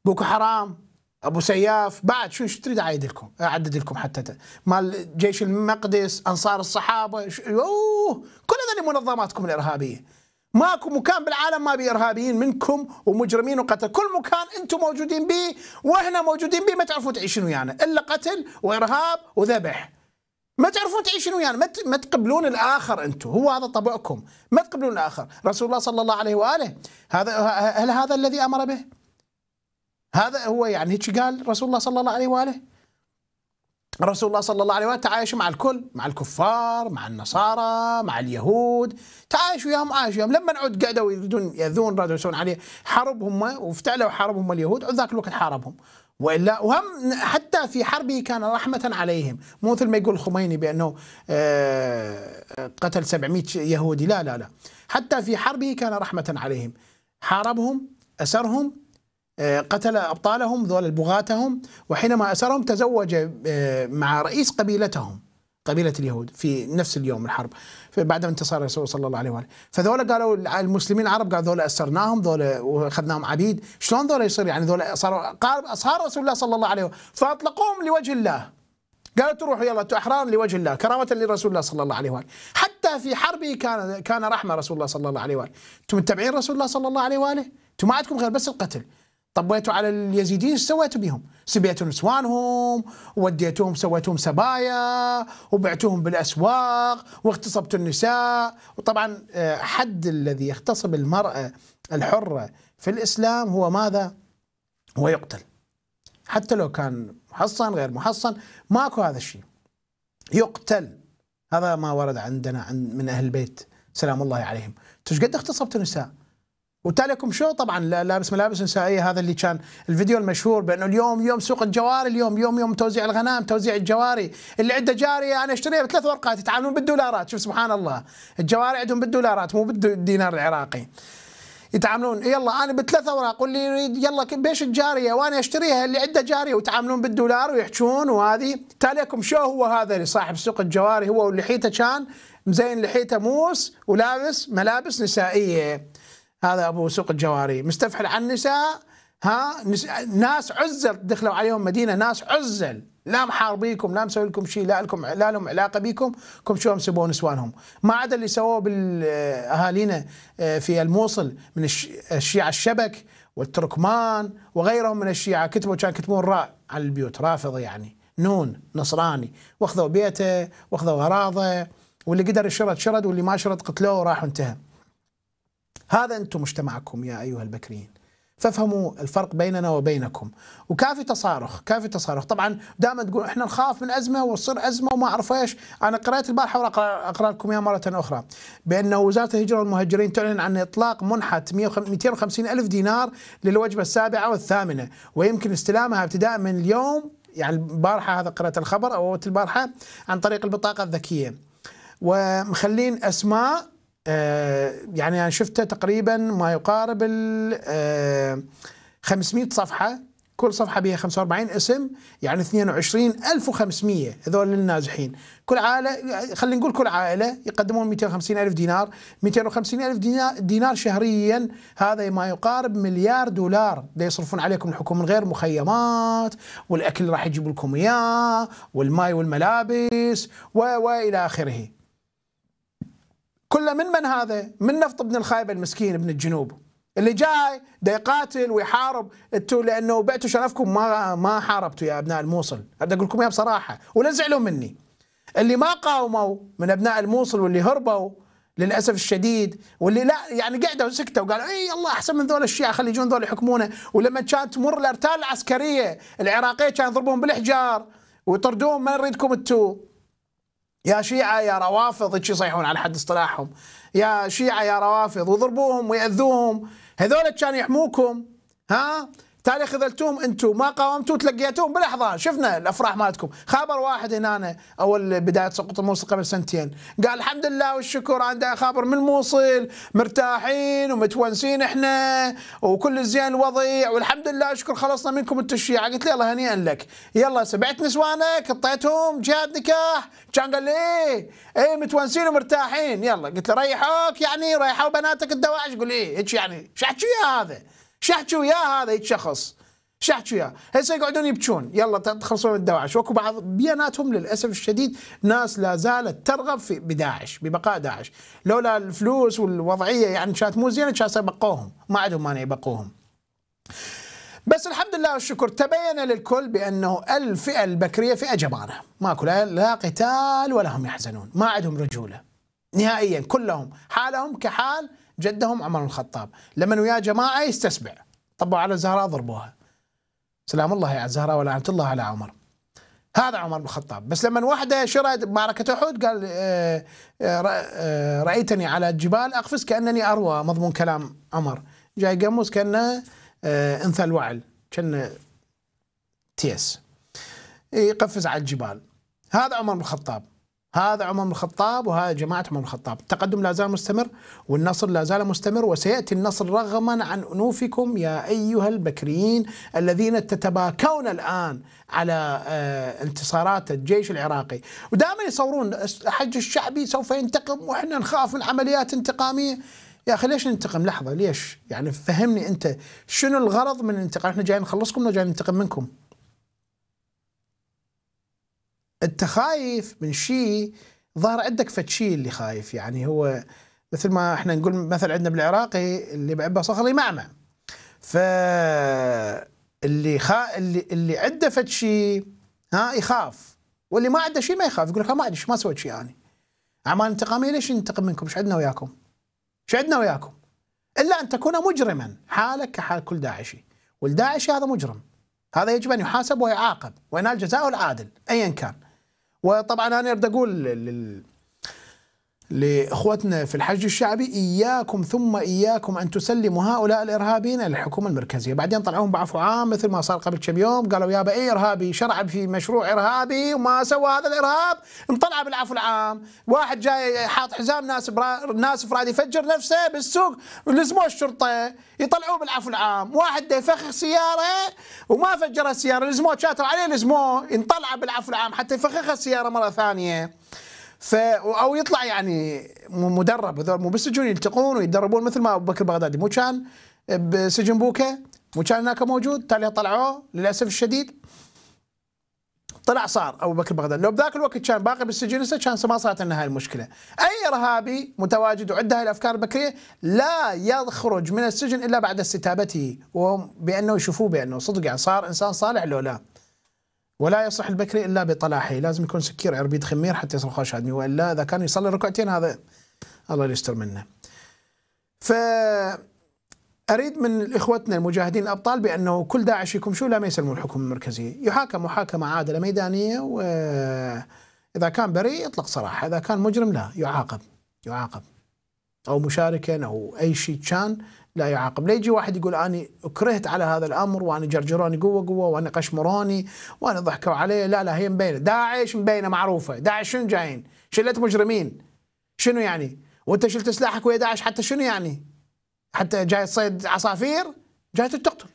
بوكو حرام ابو سياف بعد شو شو تريد اعيد لكم اعدد لكم حتى مال جيش المقدس انصار الصحابه اوه كل هذه منظماتكم الارهابيه ماكو مكان بالعالم ما بيه ارهابيين منكم ومجرمين وقتل، كل مكان انتم موجودين به واحنا موجودين به ما تعرفون تعيشون ويانا، يعني. الا قتل وارهاب وذبح. ما تعرفون تعيشون ويانا، يعني. ما تقبلون الاخر انتم، هو هذا طبعكم، ما تقبلون الاخر، رسول الله صلى الله عليه واله، هذا هل هذا الذي امر به؟ هذا هو يعني هيك قال رسول الله صلى الله عليه واله؟ رسول الله صلى الله عليه وسلم تعايشوا مع الكل مع الكفار مع النصارى مع اليهود تعايشوا وياهم عايشوا وياهم لما عد قعدوا يريدون يأذون رادوا يسوون عليه حرب هم وافتعلوا حرب هم اليهود عد ذاك الوقت حاربهم والا وهم حتى في حربه كان رحمه عليهم مو مثل ما يقول الخميني بانه آه، قتل 700 يهودي لا لا لا حتى في حربه كان رحمه عليهم حاربهم اسرهم آه، قتل أبطالهم ذول بغاتهم وحينما أسرهم تزوج آه، مع رئيس قبيلتهم قبيلة اليهود في نفس اليوم الحرب بعد انتصار الرسول صلى الله عليه وآله فذولا قالوا المسلمين العرب قالوا ذولا أسرناهم ذولا وأخذناهم عبيد شلون ذولا يصير يعني ذولا صاروا قال أصهار رسول الله صلى الله عليه وآله فأطلقوهم لوجه الله قالوا تروحوا يلا احرار لوجه الله كرامه لرسول الله صلى الله عليه واله حتى في حربه كان كان رحمه رسول الله صلى الله عليه واله انتم متبعين رسول الله صلى الله عليه واله انتم ما عندكم غير بس القتل طبيتوا على اليزيديين ايش سويتوا بهم سبيتوا نسوانهم وديتوهم سويتوهم سبايا وبعتوهم بالأسواق واغتصبتوا النساء وطبعا آه، حد الذي يغتصب المرأة الحرة في الإسلام هو ماذا؟ هو يقتل حتى لو كان محصن غير محصن ماكو هذا الشيء يقتل هذا ما ورد عندنا من أهل البيت سلام الله عليهم تشقد قد اغتصبت النساء وتاليكم شو طبعا لابس ملابس نسائيه هذا اللي كان الفيديو المشهور بانه اليوم يوم سوق الجواري اليوم يوم يوم توزيع الغنائم توزيع الجواري اللي عنده جاريه انا اشتريها بثلاث ورقات يتعاملون بالدولارات شوف سبحان الله الجواري عندهم بالدولارات مو بالدينار العراقي يتعاملون يلا انا بثلاث اوراق واللي يريد يلا بيش الجاريه وانا اشتريها اللي عنده جاريه ويتعاملون بالدولار ويحجون وهذه تاليكم شو هو هذا اللي صاحب سوق الجواري هو حيته كان مزين لحيته موس ولابس ملابس نسائيه هذا ابو سوق الجواري مستفحل عن النساء ها ناس عزل دخلوا عليهم مدينه ناس عزل لا محاربيكم لا مسوي لكم شيء لا لكم لا لهم علاقه بيكم كم شو مسبون نسوانهم ما عدا اللي سووه بالاهالينا آه، في الموصل من الشيعه الشبك والتركمان وغيرهم من الشيعه كتبوا كان يكتبون راء على البيوت رافضه يعني نون نصراني واخذوا بيته واخذوا اراضه واللي قدر يشرد شرد واللي ما شرد قتلوه وراح وانتهى هذا أنتم مجتمعكم يا أيها البكريين فافهموا الفرق بيننا وبينكم وكافي تصارخ كافي تصارخ طبعا دائما تقول احنا نخاف من ازمه وتصير ازمه وما اعرف ايش انا قرات البارحه واقرا اقرا لكم اياها مره اخرى بانه وزاره الهجره والمهاجرين تعلن عن اطلاق منحه 250 الف دينار للوجبه السابعه والثامنه ويمكن استلامها ابتداء من اليوم يعني البارحه هذا قرات الخبر او البارحه عن طريق البطاقه الذكيه ومخلين اسماء يعني أنا شفته تقريبا ما يقارب ال 500 آه، صفحة كل صفحة بها 45 اسم يعني 22500 هذول النازحين كل عائلة خلينا نقول كل عائلة يقدمون 250 ألف دينار 250 ألف دينار, دينار شهريا هذا ما يقارب مليار دولار دا يصرفون عليكم الحكومة من غير مخيمات والأكل راح يجيب لكم إياه والماي والملابس وإلى آخره كله من من هذا من نفط ابن الخايبة المسكين ابن الجنوب اللي جاي دا يقاتل ويحارب انتوا لانه بعتوا شرفكم ما ما حاربتوا يا ابناء الموصل ابدا اقول لكم اياها بصراحه ولا تزعلوا مني اللي ما قاوموا من ابناء الموصل واللي هربوا للاسف الشديد واللي لا يعني قعدوا سكتوا وقالوا اي الله احسن من ذول الشيعه خلي يجون ذول يحكمونه ولما كانت تمر الارتال العسكريه العراقيه كانوا يضربون بالحجار ويطردون ما نريدكم انتوا يا شيعة يا روافض هيك يصيحون على حد اصطلاحهم يا شيعة يا روافض وضربوهم ويأذوهم هذول كان يحموكم ها تالي خذلتوهم انتم ما قاومتوا تلقيتوهم بلحظه شفنا الافراح مالتكم خابر واحد هنا اول بدايه سقوط الموصل قبل سنتين قال الحمد لله والشكر عندها خابر من الموصل مرتاحين ومتونسين احنا وكل زين الوضع والحمد لله شكر خلصنا منكم التشييع قلت له يلا هنيئا لك يلا سبعت نسوانك قطيتهم جهاد نكاح كان قال لي ايه ايه متونسين ومرتاحين يلا قلت له ريحوك يعني ريحوا بناتك الدواعش قول ايه هيك يعني ايش هذا شحتوا يا هذا يتشخص شحتوا يا هسه يقعدون يبكون يلا تخلصون الدواعش واكو بعض بياناتهم للاسف الشديد ناس لا زالت ترغب في بداعش ببقاء داعش لولا الفلوس والوضعيه يعني كانت مو زينه كان بقوهم ما عندهم مانع يبقوهم بس الحمد لله والشكر تبين للكل بانه الفئه البكريه فئه جبانه، ماكو لا قتال ولا هم يحزنون، ما عندهم رجوله نهائيا كلهم، حالهم كحال جدهم عمر بن الخطاب لما ويا جماعة يستسبع طبوا على الزهراء ضربوها سلام الله يا الزهراء ولعنة الله على عمر هذا عمر بن الخطاب بس لما واحدة شرد معركة أحد قال آه، آه، آه، رأيتني على الجبال أقفز كأنني أروى مضمون كلام عمر جاي قموس كأنه انثى الوعل كأنه تيس يقفز على الجبال هذا عمر بن الخطاب هذا عمر بن الخطاب وهذا جماعة عمر بن الخطاب التقدم لا زال مستمر والنصر لا زال مستمر وسيأتي النصر رغما عن أنوفكم يا أيها البكريين الذين تتباكون الآن على آه، انتصارات الجيش العراقي ودائما يصورون الحج الشعبي سوف ينتقم وإحنا نخاف من عمليات انتقامية يا اخي ليش ننتقم لحظه ليش؟ يعني فهمني انت شنو الغرض من الانتقام؟ احنا جايين نخلصكم ولا جايين ننتقم منكم؟ انت خايف من شيء ظهر عندك فتشي اللي خايف يعني هو مثل ما احنا نقول مثل عندنا بالعراقي اللي بعبه صخري معمع ف اللي خا... اللي اللي عنده فد شيء ها يخاف واللي ما عنده شيء ما يخاف يقول لك ما عندي شيء ما سويت شيء انا يعني. اعمال انتقاميه ليش ننتقم منكم؟ ايش عندنا وياكم؟ ايش عندنا وياكم؟ الا ان تكون مجرما حالك كحال كل داعشي والداعشي هذا مجرم هذا يجب ان يحاسب ويعاقب وينال جزاءه العادل ايا كان وطبعا انا اريد اقول لاخوتنا في الحج الشعبي اياكم ثم اياكم ان تسلموا هؤلاء الارهابيين للحكومه المركزيه، بعدين طلعوهم بعفو عام مثل ما صار قبل كم يوم قالوا يابا اي ارهابي شرع في مشروع ارهابي وما سوى هذا الارهاب انطلع بالعفو العام، واحد جاي حاط حزام ناس برا ناس فراد يفجر نفسه بالسوق لزموه الشرطه يطلعوه بالعفو العام، واحد يفخخ سياره وما فجر السياره لزموه شاتوا عليه لزموه ينطلع بالعفو العام حتى يفخخ السياره مره ثانيه. ف او يطلع يعني مدرب هذول مو بالسجون يلتقون ويتدربون مثل ما ابو بكر بغدادي مو كان بسجن بوكا مو كان هناك موجود تالي طلعوه للاسف الشديد طلع صار ابو بكر بغداد لو بذاك الوقت كان باقي بالسجن هسه كان ما صارت لنا هاي المشكله اي ارهابي متواجد وعنده هاي الافكار البكريه لا يخرج من السجن الا بعد استتابته وهم بانه يشوفوه بانه صدق يعني صار انسان صالح لو لا ولا يصح البكري الا بطلاحه لازم يكون سكير عربيد خمير حتى يصل خوش ادمي يعني والا اذا كان يصلي ركعتين هذا الله يستر منه ف اريد من اخوتنا المجاهدين الابطال بانه كل داعش يكون شو لا ما يسلمون الحكم المركزي يحاكم محاكمه عادله ميدانيه و اذا كان بريء يطلق سراحه اذا كان مجرم لا يعاقب يعاقب او مشاركا او اي شيء كان لا يعاقب لا يجي واحد يقول أنا أكرهت على هذا الأمر وأنا جرجروني قوة قوة وأنا قشمروني وأنا ضحكوا علي لا لا هي مبينة داعش مبينة معروفة داعش شنو جايين شلت مجرمين شنو يعني وأنت شلت سلاحك ويا داعش حتى شنو يعني حتى جاي تصيد عصافير جاي تقتل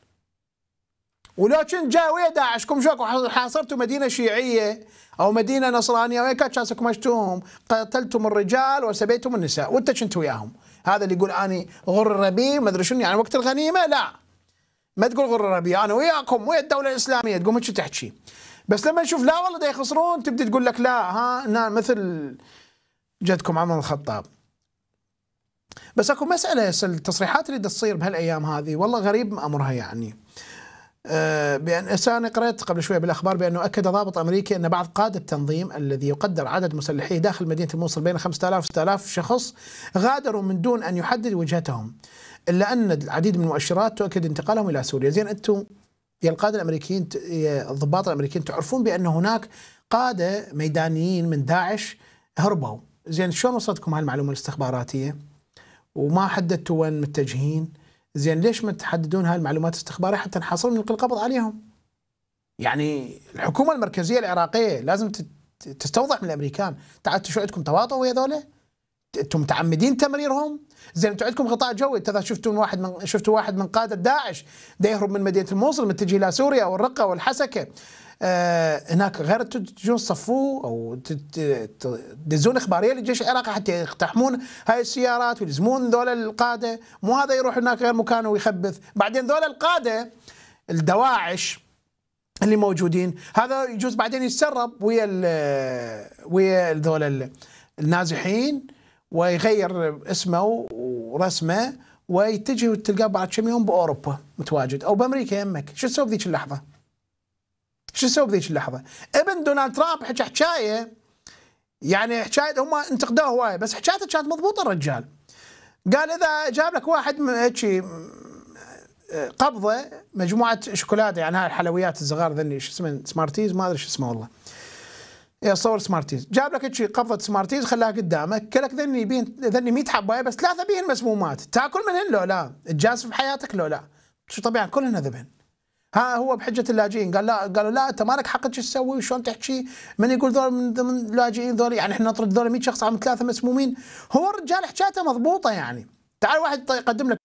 ولو كنت جاي ويا داعش كم شوك حاصرتوا مدينة شيعية أو مدينة نصرانية ويا كاتشاسك مشتوهم قتلتم الرجال وسبيتم النساء وأنت كنت وياهم هذا اللي يقول اني غرر بي ما ادري شنو يعني وقت الغنيمه لا ما تقول غرر بي انا وياكم ويا الدوله الاسلاميه تقوم شو تحكي بس لما نشوف لا والله ده يخسرون تبدي تقول لك لا ها مثل جدكم عمر الخطاب بس اكو مساله التصريحات اللي تصير بهالايام هذه والله غريب امرها يعني آه، بأن أنا قرأت قبل شوية بالأخبار بأنه أكد ضابط أمريكي أن بعض قادة التنظيم الذي يقدر عدد مسلحيه داخل مدينة الموصل بين 5000 و 6000 شخص غادروا من دون أن يحدد وجهتهم إلا أن العديد من المؤشرات تؤكد انتقالهم إلى سوريا زين أنتم يا القادة الأمريكيين يا الضباط الأمريكيين تعرفون بأن هناك قادة ميدانيين من داعش هربوا زين شلون وصلتكم هالمعلومة الاستخباراتية وما حددتوا وين متجهين زين ليش ما تحددون هاي المعلومات الاستخباريه حتى نحصل ونلقي القبض عليهم؟ يعني الحكومه المركزيه العراقيه لازم تستوضح من الامريكان، تعال شو عندكم تواطؤ ويا ذولا؟ انتم متعمدين تمريرهم؟ زين انتم عندكم غطاء جوي، انت شفتون واحد من شفتوا واحد من قاده داعش دا يهرب من مدينه الموصل متجه الى سوريا والرقه والحسكه، آه، هناك غير تجون صفو او تدزون اخباريه للجيش العراقي حتى يقتحمون هاي السيارات ويلزمون ذولا القاده مو هذا يروح هناك غير مكان ويخبث بعدين ذولا القاده الدواعش اللي موجودين هذا يجوز بعدين يتسرب ويا ويا ذولا النازحين ويغير اسمه ورسمه ويتجه وتلقاه بعد كم يوم باوروبا متواجد او بامريكا يمك شو تسوي بذيك اللحظه؟ شو سووا بذيك اللحظه؟ ابن دونالد ترامب حكى حكايه يعني حكايه هم انتقدوه هوايه بس حكايته كانت مضبوطه الرجال. قال اذا جاب لك واحد هيك قبضه مجموعه شوكولاته يعني هاي الحلويات الصغار ذني شو اسمه سمارتيز ما ادري شو اسمه والله. صور سمارتيز جاب لك هيك قبضه سمارتيز خلاها قدامك كلك ذني بين ذني 100 حبايه بس ثلاثه بيهن مسمومات تاكل منهن لو لا تجازف بحياتك لو لا شو طبيعي كلهن ذبهن ها هو بحجه اللاجئين قال لا قالوا لا انت مالك حق ايش تسوي وشلون تحكي من يقول ذول من ضمن اللاجئين ذول يعني احنا نطرد ذول 100 شخص عم ثلاثه مسمومين هو الرجال حكايته مضبوطه يعني تعال واحد يقدم لك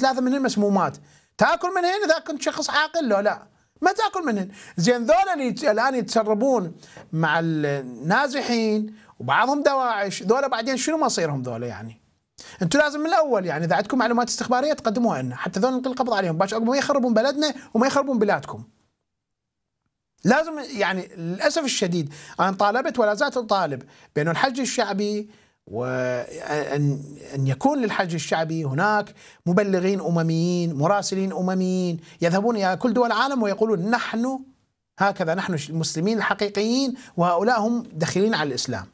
ثلاثه من المسمومات تاكل منهن اذا كنت شخص عاقل لو لا ما تاكل منهن زين ذول اللي الان يتسربون مع النازحين وبعضهم دواعش ذولا بعدين شنو مصيرهم ذولا يعني انتم لازم من الاول يعني اذا عندكم معلومات استخباريه تقدموها لنا حتى ذول نلقي القبض عليهم باش ما يخربون بلدنا وما يخربون بلادكم. لازم يعني للاسف الشديد انا طالبت ولا زالت اطالب بانه الحج الشعبي وأن أن يكون للحج الشعبي هناك مبلغين أمميين مراسلين أمميين يذهبون إلى كل دول العالم ويقولون نحن هكذا نحن المسلمين الحقيقيين وهؤلاء هم داخلين على الإسلام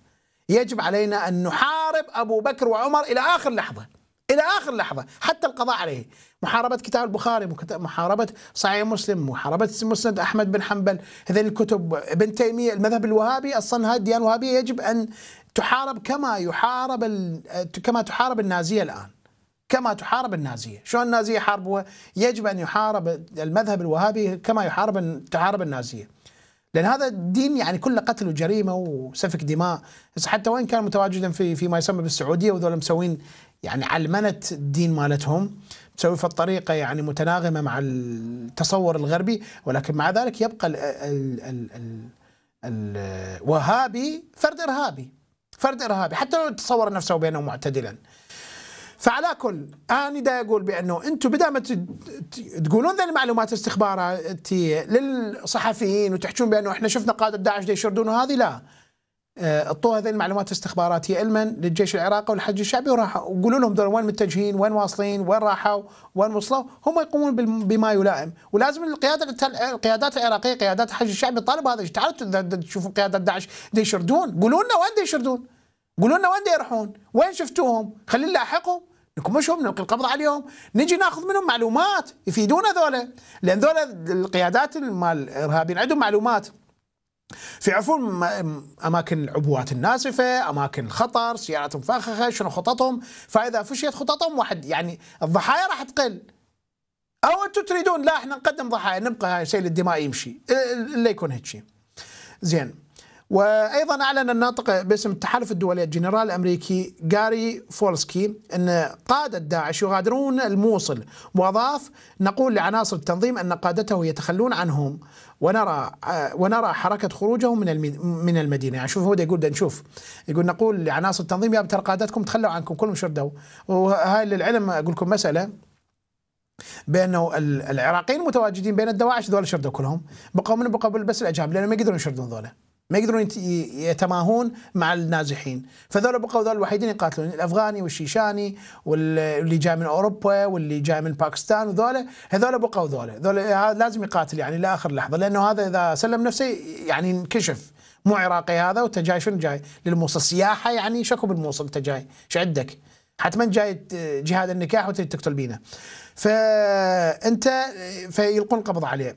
يجب علينا أن نحارب أبو بكر وعمر إلى آخر لحظة إلى آخر لحظة حتى القضاء عليه محاربة كتاب البخاري محاربة صحيح مسلم محاربة مسند أحمد بن حنبل هذه الكتب ابن تيمية المذهب الوهابي أصلا هذه الديانة الوهابية يجب أن تحارب كما يحارب كما تحارب النازية الآن كما تحارب النازية شلون النازية حاربوا يجب أن يحارب المذهب الوهابي كما يحارب تحارب النازية لان هذا الدين يعني كله قتل وجريمه وسفك دماء حتى وين كان متواجدا في فيما يسمى بالسعوديه وذول مسوين يعني علمنه الدين مالتهم مسوي في الطريقه يعني متناغمه مع التصور الغربي ولكن مع ذلك يبقى ال ال ال ال الوهابي فرد ارهابي فرد ارهابي حتى لو تصور نفسه بانه معتدلا فعلى كل انا دا اقول بانه انتم بدل ما تقولون ذي المعلومات الاستخباراتيه للصحفيين وتحكون بانه احنا شفنا قاده داعش دا يشردون وهذه لا آه، اعطوها ذي المعلومات الاستخباراتيه علما للجيش العراقي والحج الشعبي وراحوا وقولوا لهم دول وين متجهين وين واصلين وين راحوا وين وصلوا هم يقومون بما يلائم ولازم القياده القيادات العراقيه قيادات الحج الشعبي تطالب هذا تعالوا تشوفوا قيادات داعش دي يشردون قولوا لنا وين دي يشردون قولوا لنا وين دي يروحون وين شفتوهم خلينا نلاحقهم نكمشهم نلقي القبض عليهم نجي ناخذ منهم معلومات يفيدونا ذولا لان ذولا القيادات مال الارهابيين عندهم معلومات فيعرفون اماكن العبوات الناسفه، اماكن الخطر، سيارات مفخخه، شنو خططهم، فاذا فشيت خططهم واحد يعني الضحايا راح تقل. او انتم تريدون لا احنا نقدم ضحايا نبقى سيل الدماء يمشي، الا يكون هيك شيء. زين. وايضا اعلن الناطق باسم التحالف الدولي الجنرال الامريكي جاري فولسكي ان قاده داعش يغادرون الموصل واضاف نقول لعناصر التنظيم ان قادته يتخلون عنهم ونرى آه، ونرى حركه خروجهم من من المدينه يعني شوف هو يقول نشوف يقول نقول لعناصر التنظيم يا ترى قادتكم تخلوا عنكم كلهم شردوا وهاي للعلم اقول لكم مساله بانه العراقيين المتواجدين بين الدواعش ذول شردوا كلهم بقوا من بقوا بس الاجانب لانه ما يقدرون يشردون ذولا ما يقدرون يتماهون مع النازحين فذول بقوا ذول الوحيدين يقاتلون الافغاني والشيشاني واللي جاي من اوروبا واللي جاي من باكستان وذولا هذول بقوا ذولا ذولا آه، لازم يقاتل يعني لاخر لحظه لانه هذا اذا سلم نفسه يعني انكشف مو عراقي هذا وانت جاي شنو جاي للموصل سياحه يعني شكو بالموصل انت جاي ايش عندك؟ حتما جاي جهاد النكاح وتقتل بينا فانت فيلقون القبض عليه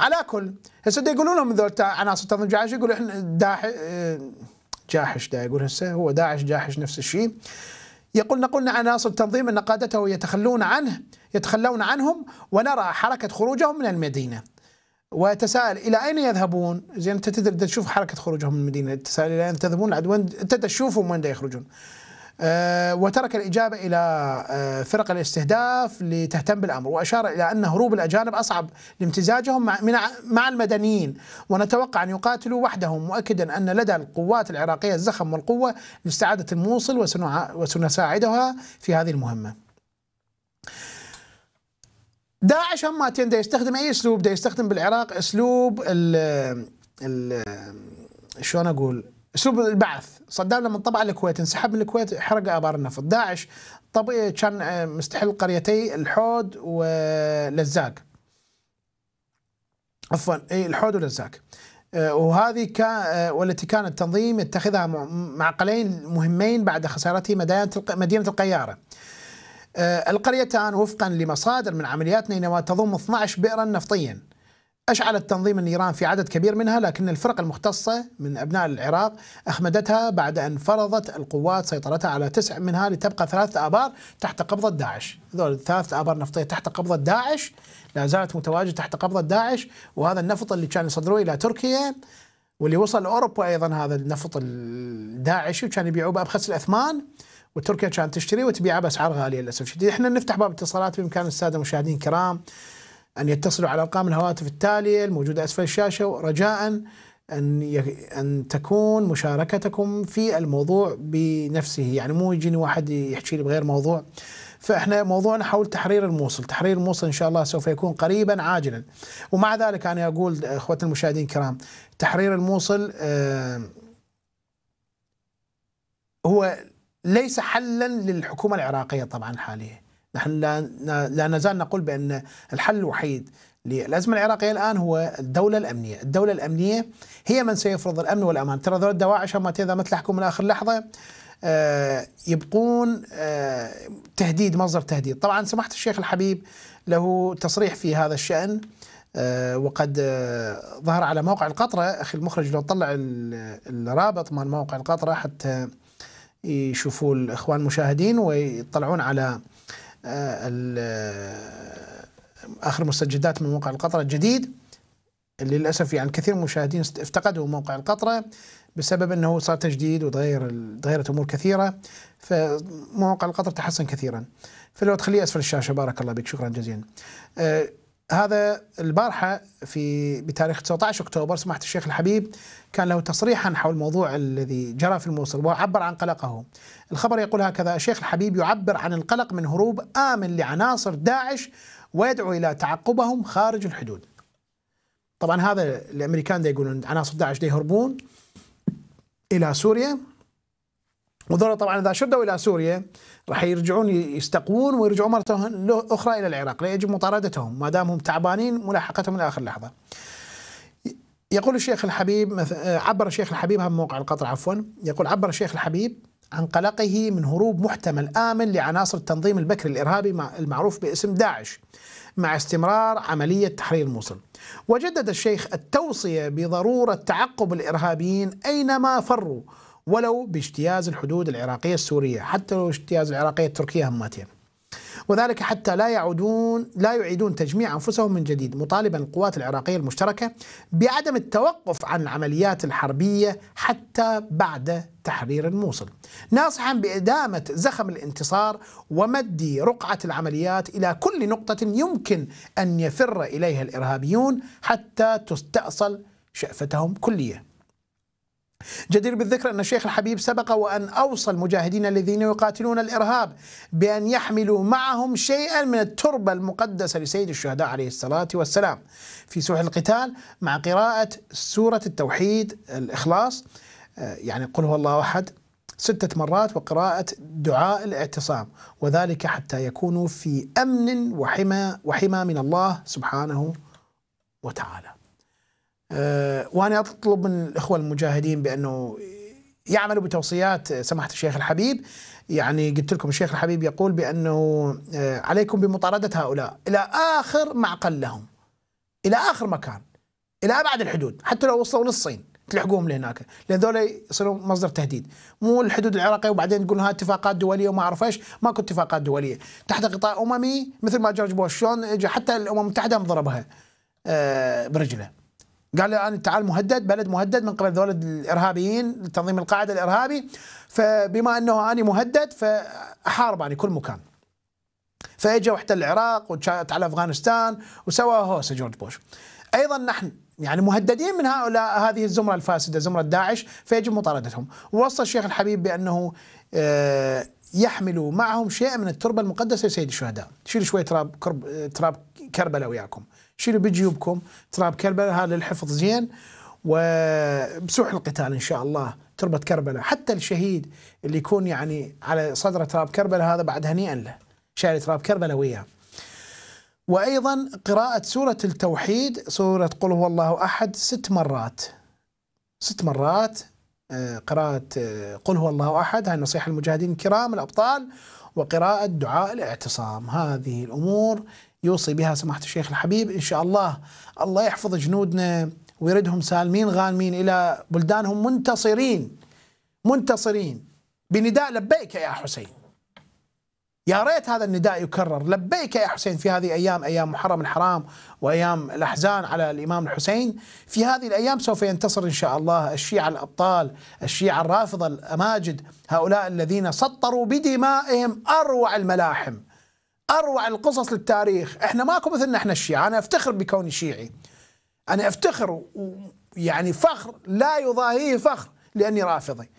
على كل هسه دا يقولون لهم ذول عناصر تنظيم جاحش يقولوا احنا داعش آه، جاحش دا يقول هسه هو داعش جاحش نفس الشيء يقول نقول عناصر التنظيم ان قادته يتخلون عنه يتخلون عنهم ونرى حركه خروجهم من المدينه ويتساءل الى اين يذهبون؟ زين انت تقدر تشوف حركه خروجهم من المدينه، تتساءل الى اين تذهبون؟ العدوان انت تشوفهم وين يخرجون. آه، وترك الإجابة إلى آه، فرق الاستهداف لتهتم بالأمر وأشار إلى أن هروب الأجانب أصعب لامتزاجهم مع المدنيين ونتوقع أن يقاتلوا وحدهم مؤكدا أن لدى القوات العراقية الزخم والقوة لاستعادة الموصل وسنساعدها في هذه المهمة داعش هم ماتين دا يستخدم أي أسلوب دا يستخدم بالعراق أسلوب ال شلون أقول اسلوب البعث صدام لما طبع الكويت انسحب من الكويت حرق ابار النفط داعش طب إيه، كان آه، مستحل قريتي الحود ولزاق عفوا اي الحود ولزاق آه، وهذه كان آه، والتي كان التنظيم يتخذها معقلين مهمين بعد خسارته مدينه القياره. القريتان وفقا لمصادر من عمليات نينوى تضم 12 بئرا نفطيا أشعل التنظيم النيران في عدد كبير منها لكن الفرق المختصة من أبناء العراق أخمدتها بعد أن فرضت القوات سيطرتها على تسع منها لتبقى ثلاثة آبار تحت قبضة داعش هذول ثلاثة آبار نفطية تحت قبضة داعش لا زالت متواجدة تحت قبضة داعش وهذا النفط اللي كان يصدروه إلى تركيا واللي وصل أوروبا أيضا هذا النفط الداعشي وكان يبيعوه بأبخس الأثمان وتركيا كانت تشتري وتبيعه بأسعار غالية للأسف الشديد احنا نفتح باب اتصالات بإمكان السادة المشاهدين الكرام أن يتصلوا على أرقام الهواتف التالية الموجودة أسفل الشاشة رجاء أن أن تكون مشاركتكم في الموضوع بنفسه يعني مو يجيني واحد يحكي لي بغير موضوع فاحنا موضوعنا حول تحرير الموصل، تحرير الموصل ان شاء الله سوف يكون قريبا عاجلا. ومع ذلك انا اقول اخوتنا المشاهدين الكرام تحرير الموصل آه، هو ليس حلا للحكومه العراقيه طبعا الحاليه. نحن لا, لا نزال نقول بأن الحل الوحيد للأزمة العراقية الآن هو الدولة الأمنية الدولة الأمنية هي من سيفرض الأمن والأمان ترى ذول الدواعش اذا ما تلحقوا من آخر لحظة آه، يبقون آه، تهديد مصدر تهديد طبعا سمحت الشيخ الحبيب له تصريح في هذا الشأن آه، وقد ظهر على موقع القطرة أخي المخرج لو طلع الرابط مال موقع القطرة حتى يشوفوا الإخوان المشاهدين ويطلعون على آه، اخر مستجدات من موقع القطره الجديد للاسف يعني كثير من المشاهدين افتقدوا موقع القطره بسبب انه صار تجديد وتغير تغيرت امور كثيره فموقع القطر تحسن كثيرا فلو تخليه اسفل الشاشه بارك الله بك شكرا جزيلا آه، هذا البارحه في بتاريخ 19 اكتوبر سماحه الشيخ الحبيب كان له تصريحا حول الموضوع الذي جرى في الموصل وعبر عن قلقه. الخبر يقول هكذا الشيخ الحبيب يعبر عن القلق من هروب امن لعناصر داعش ويدعو الى تعقبهم خارج الحدود. طبعا هذا الامريكان دا يقولون عناصر داعش دا يهربون الى سوريا وذولا طبعا اذا شدوا الى سوريا راح يرجعون يستقوون ويرجعون مره اخرى الى العراق ليجب مطاردتهم ما دام هم تعبانين ملاحقتهم الى اخر لحظه. يقول الشيخ الحبيب آه، عبر الشيخ الحبيب عن موقع القطر عفوا يقول عبر الشيخ الحبيب عن قلقه من هروب محتمل آمن لعناصر التنظيم البكري الإرهابي المعروف باسم داعش مع استمرار عملية تحرير موصل وجدد الشيخ التوصية بضرورة تعقب الإرهابيين أينما فروا ولو باجتياز الحدود العراقية السورية حتى لو اجتياز العراقية التركية هماتين وذلك حتى لا يعودون لا يعيدون تجميع انفسهم من جديد مطالبا القوات العراقيه المشتركه بعدم التوقف عن العمليات الحربيه حتى بعد تحرير الموصل. ناصحا بادامه زخم الانتصار ومد رقعه العمليات الى كل نقطه يمكن ان يفر اليها الارهابيون حتى تستاصل شأفتهم كليه جدير بالذكر أن الشيخ الحبيب سبق وأن أوصى المجاهدين الذين يقاتلون الإرهاب بأن يحملوا معهم شيئا من التربة المقدسة لسيد الشهداء عليه الصلاة والسلام في سوح القتال مع قراءة سورة التوحيد الإخلاص آه، يعني قل هو الله أحد ستة مرات وقراءة دعاء الاعتصام وذلك حتى يكونوا في أمن وحمى وحمى من الله سبحانه وتعالى آه، وانا اطلب من الاخوه المجاهدين بانه يعملوا بتوصيات آه، سماحه الشيخ الحبيب يعني قلت لكم الشيخ الحبيب يقول بانه آه، عليكم بمطارده هؤلاء الى اخر معقل لهم الى اخر مكان الى ابعد الحدود حتى لو وصلوا للصين تلحقوهم لهناك لان ذولا يصيرون مصدر تهديد مو الحدود العراقيه وبعدين تقولون ها اتفاقات دوليه وما اعرف ايش ماكو اتفاقات دوليه تحت غطاء اممي مثل ما جورج بوش شلون حتى الامم المتحده مضربها برجله قال له أنا تعال مهدد بلد مهدد من قبل ذول الإرهابيين تنظيم القاعدة الإرهابي فبما أنه أنا مهدد فأحارب يعني كل مكان فاجى واحتل العراق وشات على افغانستان وسوى هوسه جورج بوش. ايضا نحن يعني مهددين من هؤلاء هذه الزمره الفاسده زمره داعش فيجب مطاردتهم، ووصى الشيخ الحبيب بانه آه، يحملوا معهم شيء من التربه المقدسه لسيد الشهداء، شيل شويه تراب كرب آه، تراب كربلاء وياكم. شيلوا بجيوبكم تراب كربلاء هذا للحفظ زين وبسوح القتال ان شاء الله تربه كربلاء حتى الشهيد اللي يكون يعني على صدره تراب كربلاء هذا بعد هنيئا له شايل تراب كربلاء وياه وايضا قراءه سوره التوحيد سوره قل هو الله احد ست مرات ست مرات آه، قراءة آه، قل هو الله أحد هاي نصيحة المجاهدين الكرام الأبطال وقراءة دعاء الاعتصام هذه الأمور يوصي بها سماحة الشيخ الحبيب إن شاء الله الله يحفظ جنودنا ويردهم سالمين غانمين إلى بلدانهم منتصرين منتصرين بنداء لبيك يا حسين يا ريت هذا النداء يكرر لبيك يا حسين في هذه الأيام أيام محرم الحرام وأيام الأحزان على الإمام الحسين في هذه الأيام سوف ينتصر إن شاء الله الشيعة الأبطال الشيعة الرافضة الأماجد هؤلاء الذين سطروا بدمائهم أروع الملاحم اروع القصص للتاريخ احنا ماكو مثلنا احنا الشيعة انا افتخر بكوني شيعي انا افتخر يعني فخر لا يضاهيه فخر لاني رافضي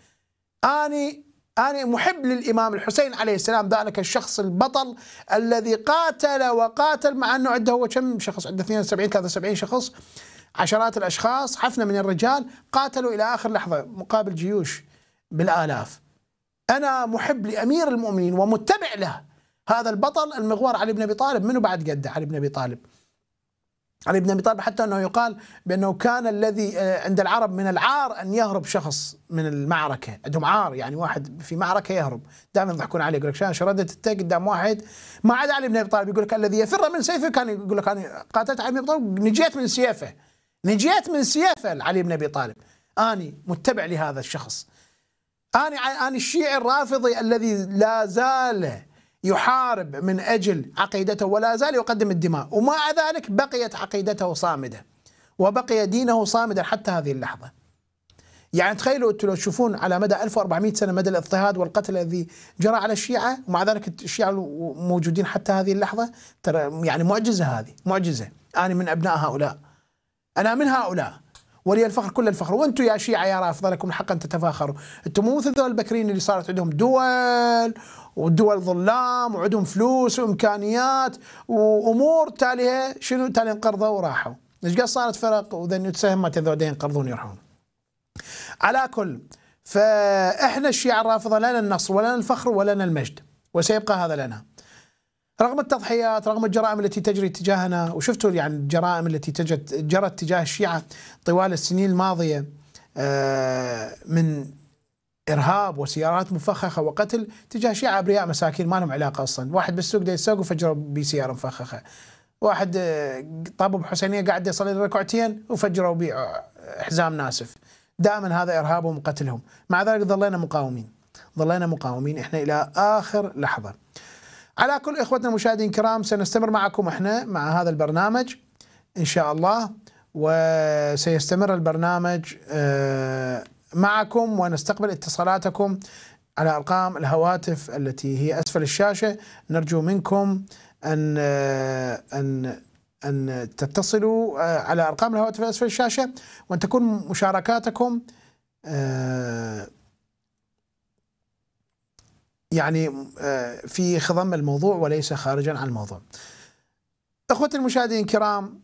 اني أنا محب للإمام الحسين عليه السلام ذلك الشخص البطل الذي قاتل وقاتل مع أنه عنده هو كم شخص عنده 72 73 شخص عشرات الأشخاص حفنة من الرجال قاتلوا إلى آخر لحظة مقابل جيوش بالآلاف أنا محب لأمير المؤمنين ومتبع له هذا البطل المغوار علي بن ابي طالب منو بعد قده علي بن ابي طالب علي بن ابي طالب حتى انه يقال بانه كان الذي آه، عند العرب من العار ان يهرب شخص من المعركه، عندهم عار يعني واحد في معركه يهرب، دائما يضحكون عليه يقول لك شان شردت التاج قدام واحد ما عدا علي بن ابي طالب يقول لك الذي يفر من سيفه كان يقول لك انا قاتلت علي بن ابي طالب نجيت من سيفه نجيت من سيفه علي بن ابي طالب اني متبع لهذا الشخص. اني اني الشيعي الرافضي الذي لا زال يحارب من أجل عقيدته ولا زال يقدم الدماء ومع ذلك بقيت عقيدته صامدة وبقي دينه صامدا حتى هذه اللحظة يعني تخيلوا أنتم لو تشوفون على مدى 1400 سنة مدى الاضطهاد والقتل الذي جرى على الشيعة ومع ذلك الشيعة موجودين حتى هذه اللحظة ترى يعني معجزة هذه معجزة أنا من أبناء هؤلاء أنا من هؤلاء ولي الفخر كل الفخر وانتم يا شيعه يا رافضه لكم الحق ان تتفاخروا انتم مو مثل البكرين اللي صارت عندهم دول والدول ظلام وعندهم فلوس وامكانيات وامور تاليها إيه؟ شنو تالي انقرضوا وراحوا ايش قد صارت فرق وذن تسهم ما ينقرضون يروحون على كل فاحنا الشيعة الرافضة لنا النصر ولنا الفخر ولنا المجد وسيبقى هذا لنا رغم التضحيات رغم الجرائم التي تجري تجاهنا وشفتوا يعني الجرائم التي تجت جرت تجاه الشيعة طوال السنين الماضية آه، من ارهاب وسيارات مفخخه وقتل تجاه شيعه ابرياء مساكين ما لهم علاقه اصلا، واحد بالسوق ده يسوق وفجروا بسياره مفخخه. واحد آه، طاب بحسينيه قاعد يصلي ركعتين وفجروا بيه آه، حزام ناسف. دائما هذا ارهابهم وقتلهم، مع ذلك ظلينا مقاومين. ظلينا مقاومين احنا الى اخر لحظه. على كل اخوتنا المشاهدين الكرام سنستمر معكم احنا مع هذا البرنامج ان شاء الله وسيستمر البرنامج آه معكم ونستقبل اتصالاتكم على ارقام الهواتف التي هي اسفل الشاشه نرجو منكم ان ان ان تتصلوا آه، على ارقام الهواتف اسفل الشاشه وان تكون مشاركاتكم آه، يعني آه، في خضم الموضوع وليس خارجا عن الموضوع. اخوتي المشاهدين الكرام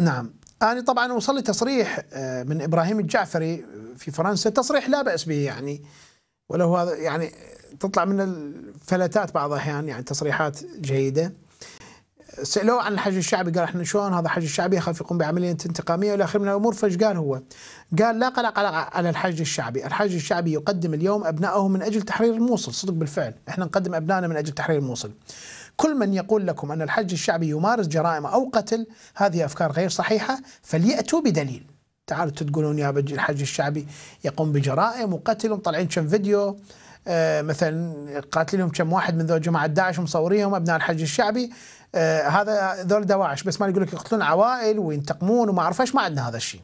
نعم أنا طبعا وصل لي تصريح آه، من إبراهيم الجعفري في فرنسا تصريح لا بأس به يعني ولو هذا يعني تطلع من الفلتات بعض الأحيان يعني تصريحات جيدة سألوه عن الحج الشعبي قال احنا شلون هذا الحج الشعبي يخاف يقوم بعملية انتقامية إلى اخره من الامور فايش قال هو؟ قال لا قلق على الحج الشعبي، الحج الشعبي يقدم اليوم ابنائه من اجل تحرير الموصل صدق بالفعل، احنا نقدم ابنائنا من اجل تحرير الموصل. كل من يقول لكم أن الحج الشعبي يمارس جرائم أو قتل هذه أفكار غير صحيحة فليأتوا بدليل تعالوا تقولون يا الحج الشعبي يقوم بجرائم وقتل ومطلعين كم فيديو آه، مثلا قاتلهم كم واحد من ذو جماعه داعش مصوريهم ابناء الحج الشعبي آه، هذا ذول دواعش بس ما يقول لك يقتلون عوائل وينتقمون وما اعرف ايش ما عندنا هذا الشيء.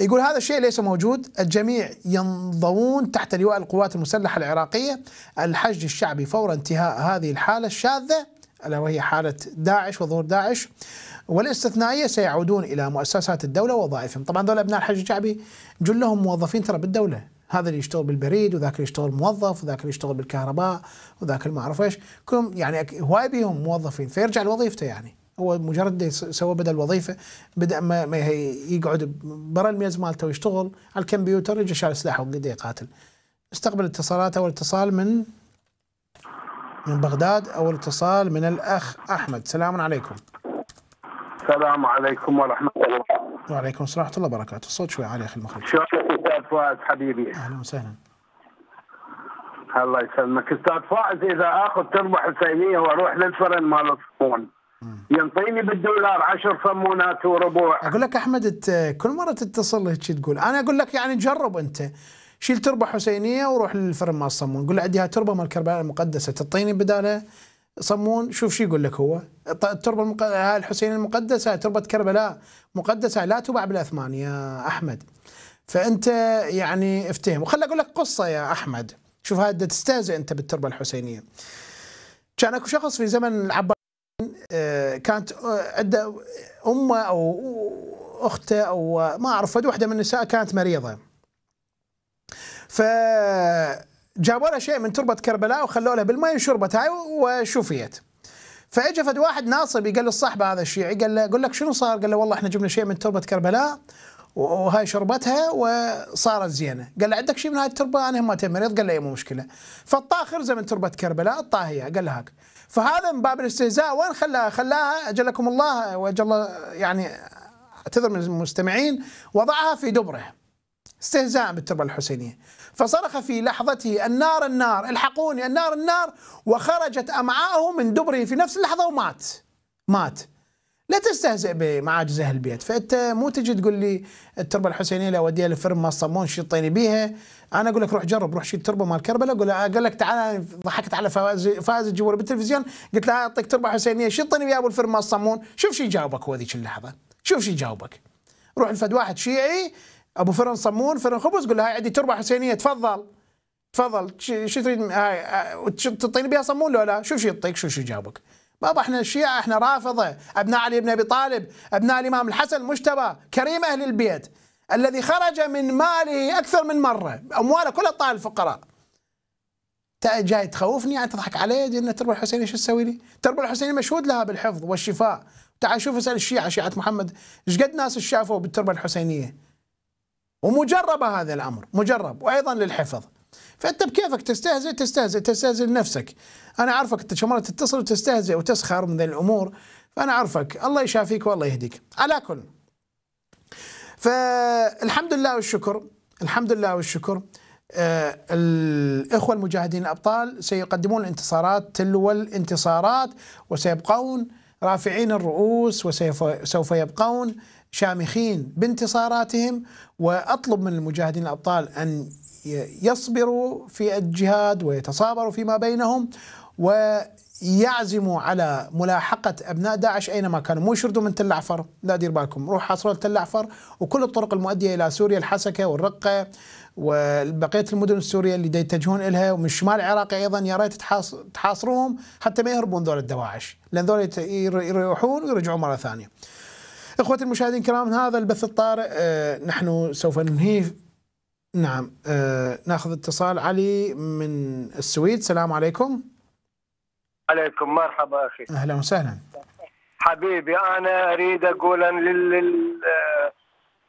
يقول هذا الشيء ليس موجود الجميع ينضوون تحت لواء القوات المسلحة العراقية الحشد الشعبي فور انتهاء هذه الحالة الشاذة ألا وهي حالة داعش وظهور داعش والاستثنائية سيعودون إلى مؤسسات الدولة ووظائفهم طبعا دول أبناء الحشد الشعبي جلهم موظفين ترى بالدولة هذا اللي يشتغل بالبريد وذاك اللي يشتغل موظف وذاك اللي يشتغل بالكهرباء وذاك اللي ما اعرف ايش كلهم يعني هواي بيهم موظفين فيرجع لوظيفته يعني هو مجرد سوى بدل وظيفه بدا ما, ما يقعد برا الميز مالته ويشتغل على الكمبيوتر يجي شال سلاحه وقد يقاتل إيه استقبل اتصالات او اتصال من من بغداد او اتصال من الاخ احمد سلام عليكم السلام عليكم ورحمه الله وعليكم السلام ورحمه الله وبركاته الصوت شوي عالي اخي المخرج شلونك استاذ فؤاد حبيبي اهلا وسهلا الله يسلمك استاذ فائز اذا اخذ تربح حسينيه واروح للفرن مال الصفون ينطيني بالدولار عشر صمونات وربوع اقول لك احمد انت كل مره تتصل هيك تقول انا اقول لك يعني جرب انت شيل تربه حسينيه وروح للفرن مال الصمون قول له عندي هاي تربه مال كربلاء المقدسه تعطيني بداله صمون شوف شو يقول لك هو التربه المق... هاي الحسين المقدسه تربه كربلاء مقدسه لا تباع بالاثمان يا احمد فانت يعني افتهم وخل اقول لك قصه يا احمد شوف هذا تستهزئ انت بالتربه الحسينيه كان اكو شخص في زمن العباس آه، كانت آه، عنده امه او اخته او ما اعرف واحده من النساء كانت مريضه ف جابوا لها شيء من تربه كربلاء وخلوا لها بالماء وشربت هاي وشفيت فاجى فد واحد ناصبي قال للصاحب هذا الشيعي قال له قول لك شنو صار؟ قال له والله احنا جبنا شيء من تربه كربلاء وهاي شربتها وصارت زينه، قال له عندك شيء من هاي التربه؟ انا ما مريض، قال له اي مو مشكله. فالطاخر خرزه من تربه كربلاء الطاهيه، قال له هاك. فهذا من باب الاستهزاء وين خلاها؟ خلاها اجلكم الله واجل يعني اعتذر من المستمعين وضعها في دبره استهزاء بالتربه الحسينيه فصرخ في لحظته النار النار الحقوني النار النار وخرجت امعاءه من دبره في نفس اللحظه ومات مات لا تستهزئ بمعاجز اهل البيت فانت مو تجي تقول لي التربه الحسينيه اللي اوديها لفرم ما صمون شطيني بيها انا اقول لك روح جرب روح شيل تربه مال كربلاء اقول لك تعال ضحكت على فاز فاز جوا بالتلفزيون قلت له اعطيك تربه حسينيه شطيني بيها ابو الفرم ما صمون شوف شو يجاوبك هو ذيك اللحظه شوف شو يجاوبك روح لفد واحد شيعي ابو فرن صمون فرن خبز قول له هاي عندي تربه حسينيه تفضل تفضل شو تريد هاي أه، تعطيني بها صمون لو لا شوف شو يعطيك شوف شو يجاوبك بابا احنا الشيعة احنا رافضة أبناء علي بن أبي طالب أبناء الإمام الحسن المجتبى كريم أهل البيت الذي خرج من ماله أكثر من مرة أمواله كلها طال الفقراء جاي تخوفني يعني تضحك علي جنة تربل الحسيني شو تسوي لي؟ تربل الحسيني مشهود لها بالحفظ والشفاء تعال شوف اسال الشيعه شيعه محمد ايش قد ناس شافوا بالتربه الحسينيه ومجربه هذا الامر مجرب وايضا للحفظ فانت بكيفك تستهزئ تستهزئ تستهزئ لنفسك انا عارفك انت شمال تتصل وتستهزئ وتسخر من ذي الامور فانا عارفك الله يشافيك والله يهديك على كل فالحمد لله والشكر الحمد لله والشكر آه الإخوة المجاهدين الأبطال سيقدمون الانتصارات تلو الانتصارات وسيبقون رافعين الرؤوس وسوف يبقون شامخين بانتصاراتهم وأطلب من المجاهدين الأبطال أن يصبروا في الجهاد ويتصابروا فيما بينهم ويعزموا على ملاحقة أبناء داعش أينما كانوا مو يشردوا من تل عفر لا دير بالكم روح حصروا تل عفر وكل الطرق المؤدية إلى سوريا الحسكة والرقة وبقية المدن السورية اللي يتجهون إلها ومن الشمال العراقي أيضا يا ريت تحاصروهم حتى ما يهربون ذول الدواعش لأن ذول يروحون ويرجعون مرة ثانية إخوتي المشاهدين الكرام هذا البث الطارئ آه، نحن سوف ننهيه نعم آه ناخذ اتصال علي من السويد السلام عليكم عليكم مرحبا اخي اهلا وسهلا حبيبي انا اريد اقول أن لل...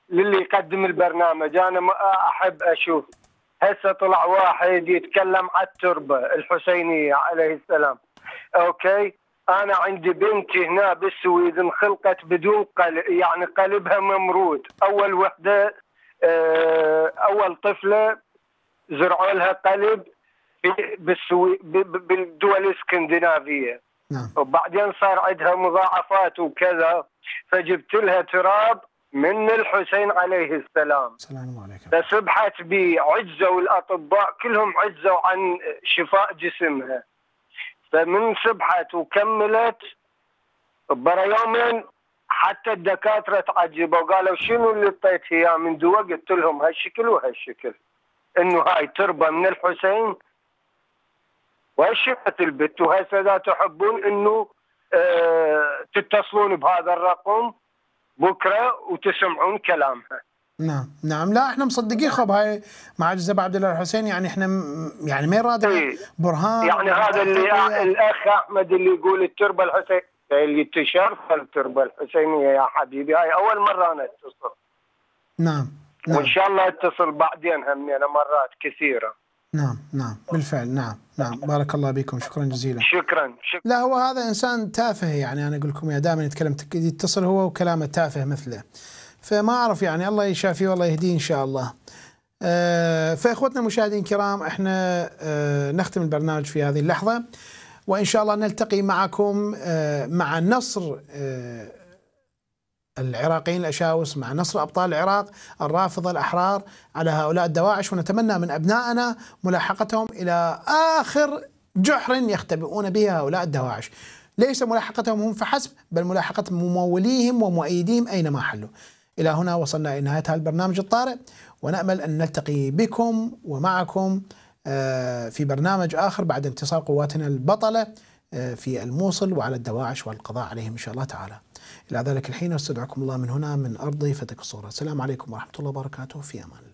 للي يقدم البرنامج انا ما احب اشوف هسه طلع واحد يتكلم على التربه الحسينيه عليه السلام اوكي انا عندي بنتي هنا بالسويد انخلقت بدون قلب يعني قلبها ممرود اول وحده آه، اول طفله زرعوا لها قلب بالدول الاسكندنافيه نعم. وبعدين صار عندها مضاعفات وكذا فجبت لها تراب من الحسين عليه السلام سلام عليكم فسبحت بعزة والأطباء كلهم عزوا عن شفاء جسمها فمن سبحت وكملت برا يومين حتى الدكاتره تعجبوا قالوا شنو اللي اعطيت اياه من دوا قلت لهم هالشكل وهالشكل انه هاي تربه من الحسين وشفت البت وهسه اذا تحبون انه اه تتصلون بهذا الرقم بكره وتسمعون كلامها. نعم نعم لا احنا مصدقين خب هاي مع جزاب عبد الله الحسين يعني احنا يعني ما يراد إيه. برهان يعني هذا اللي الاخ احمد اللي يقول التربه الحسين اللي تشرف التربه الحسينيه يا حبيبي هاي اول مره انا اتصل نعم نعم. وان شاء الله اتصل بعدين همينه مرات كثيره نعم نعم بالفعل نعم نعم بارك الله بكم شكرا جزيلا شكرا, شكرا. لا هو هذا انسان تافه يعني انا اقول لكم يا دائما يتكلم يتصل هو وكلامه تافه مثله فما اعرف يعني الله يشافيه والله يهديه ان شاء الله آه، فاخوتنا المشاهدين الكرام احنا آه، نختم البرنامج في هذه اللحظه وإن شاء الله نلتقي معكم آه، مع نصر آه، العراقيين الأشاوس مع نصر أبطال العراق الرافضة الأحرار على هؤلاء الدواعش ونتمنى من أبنائنا ملاحقتهم إلى آخر جحر يختبئون به هؤلاء الدواعش ليس ملاحقتهم هم فحسب بل ملاحقة مموليهم ومؤيديهم أينما حلوا إلى هنا وصلنا إلى نهاية هذا البرنامج الطارئ ونأمل أن نلتقي بكم ومعكم آه، في برنامج آخر بعد انتصار قواتنا البطلة آه، في الموصل وعلى الدواعش والقضاء عليهم إن شاء الله تعالى إلى ذلك الحين أستدعكم الله من هنا من أرضي فتك الصورة السلام عليكم ورحمة الله وبركاته في أمان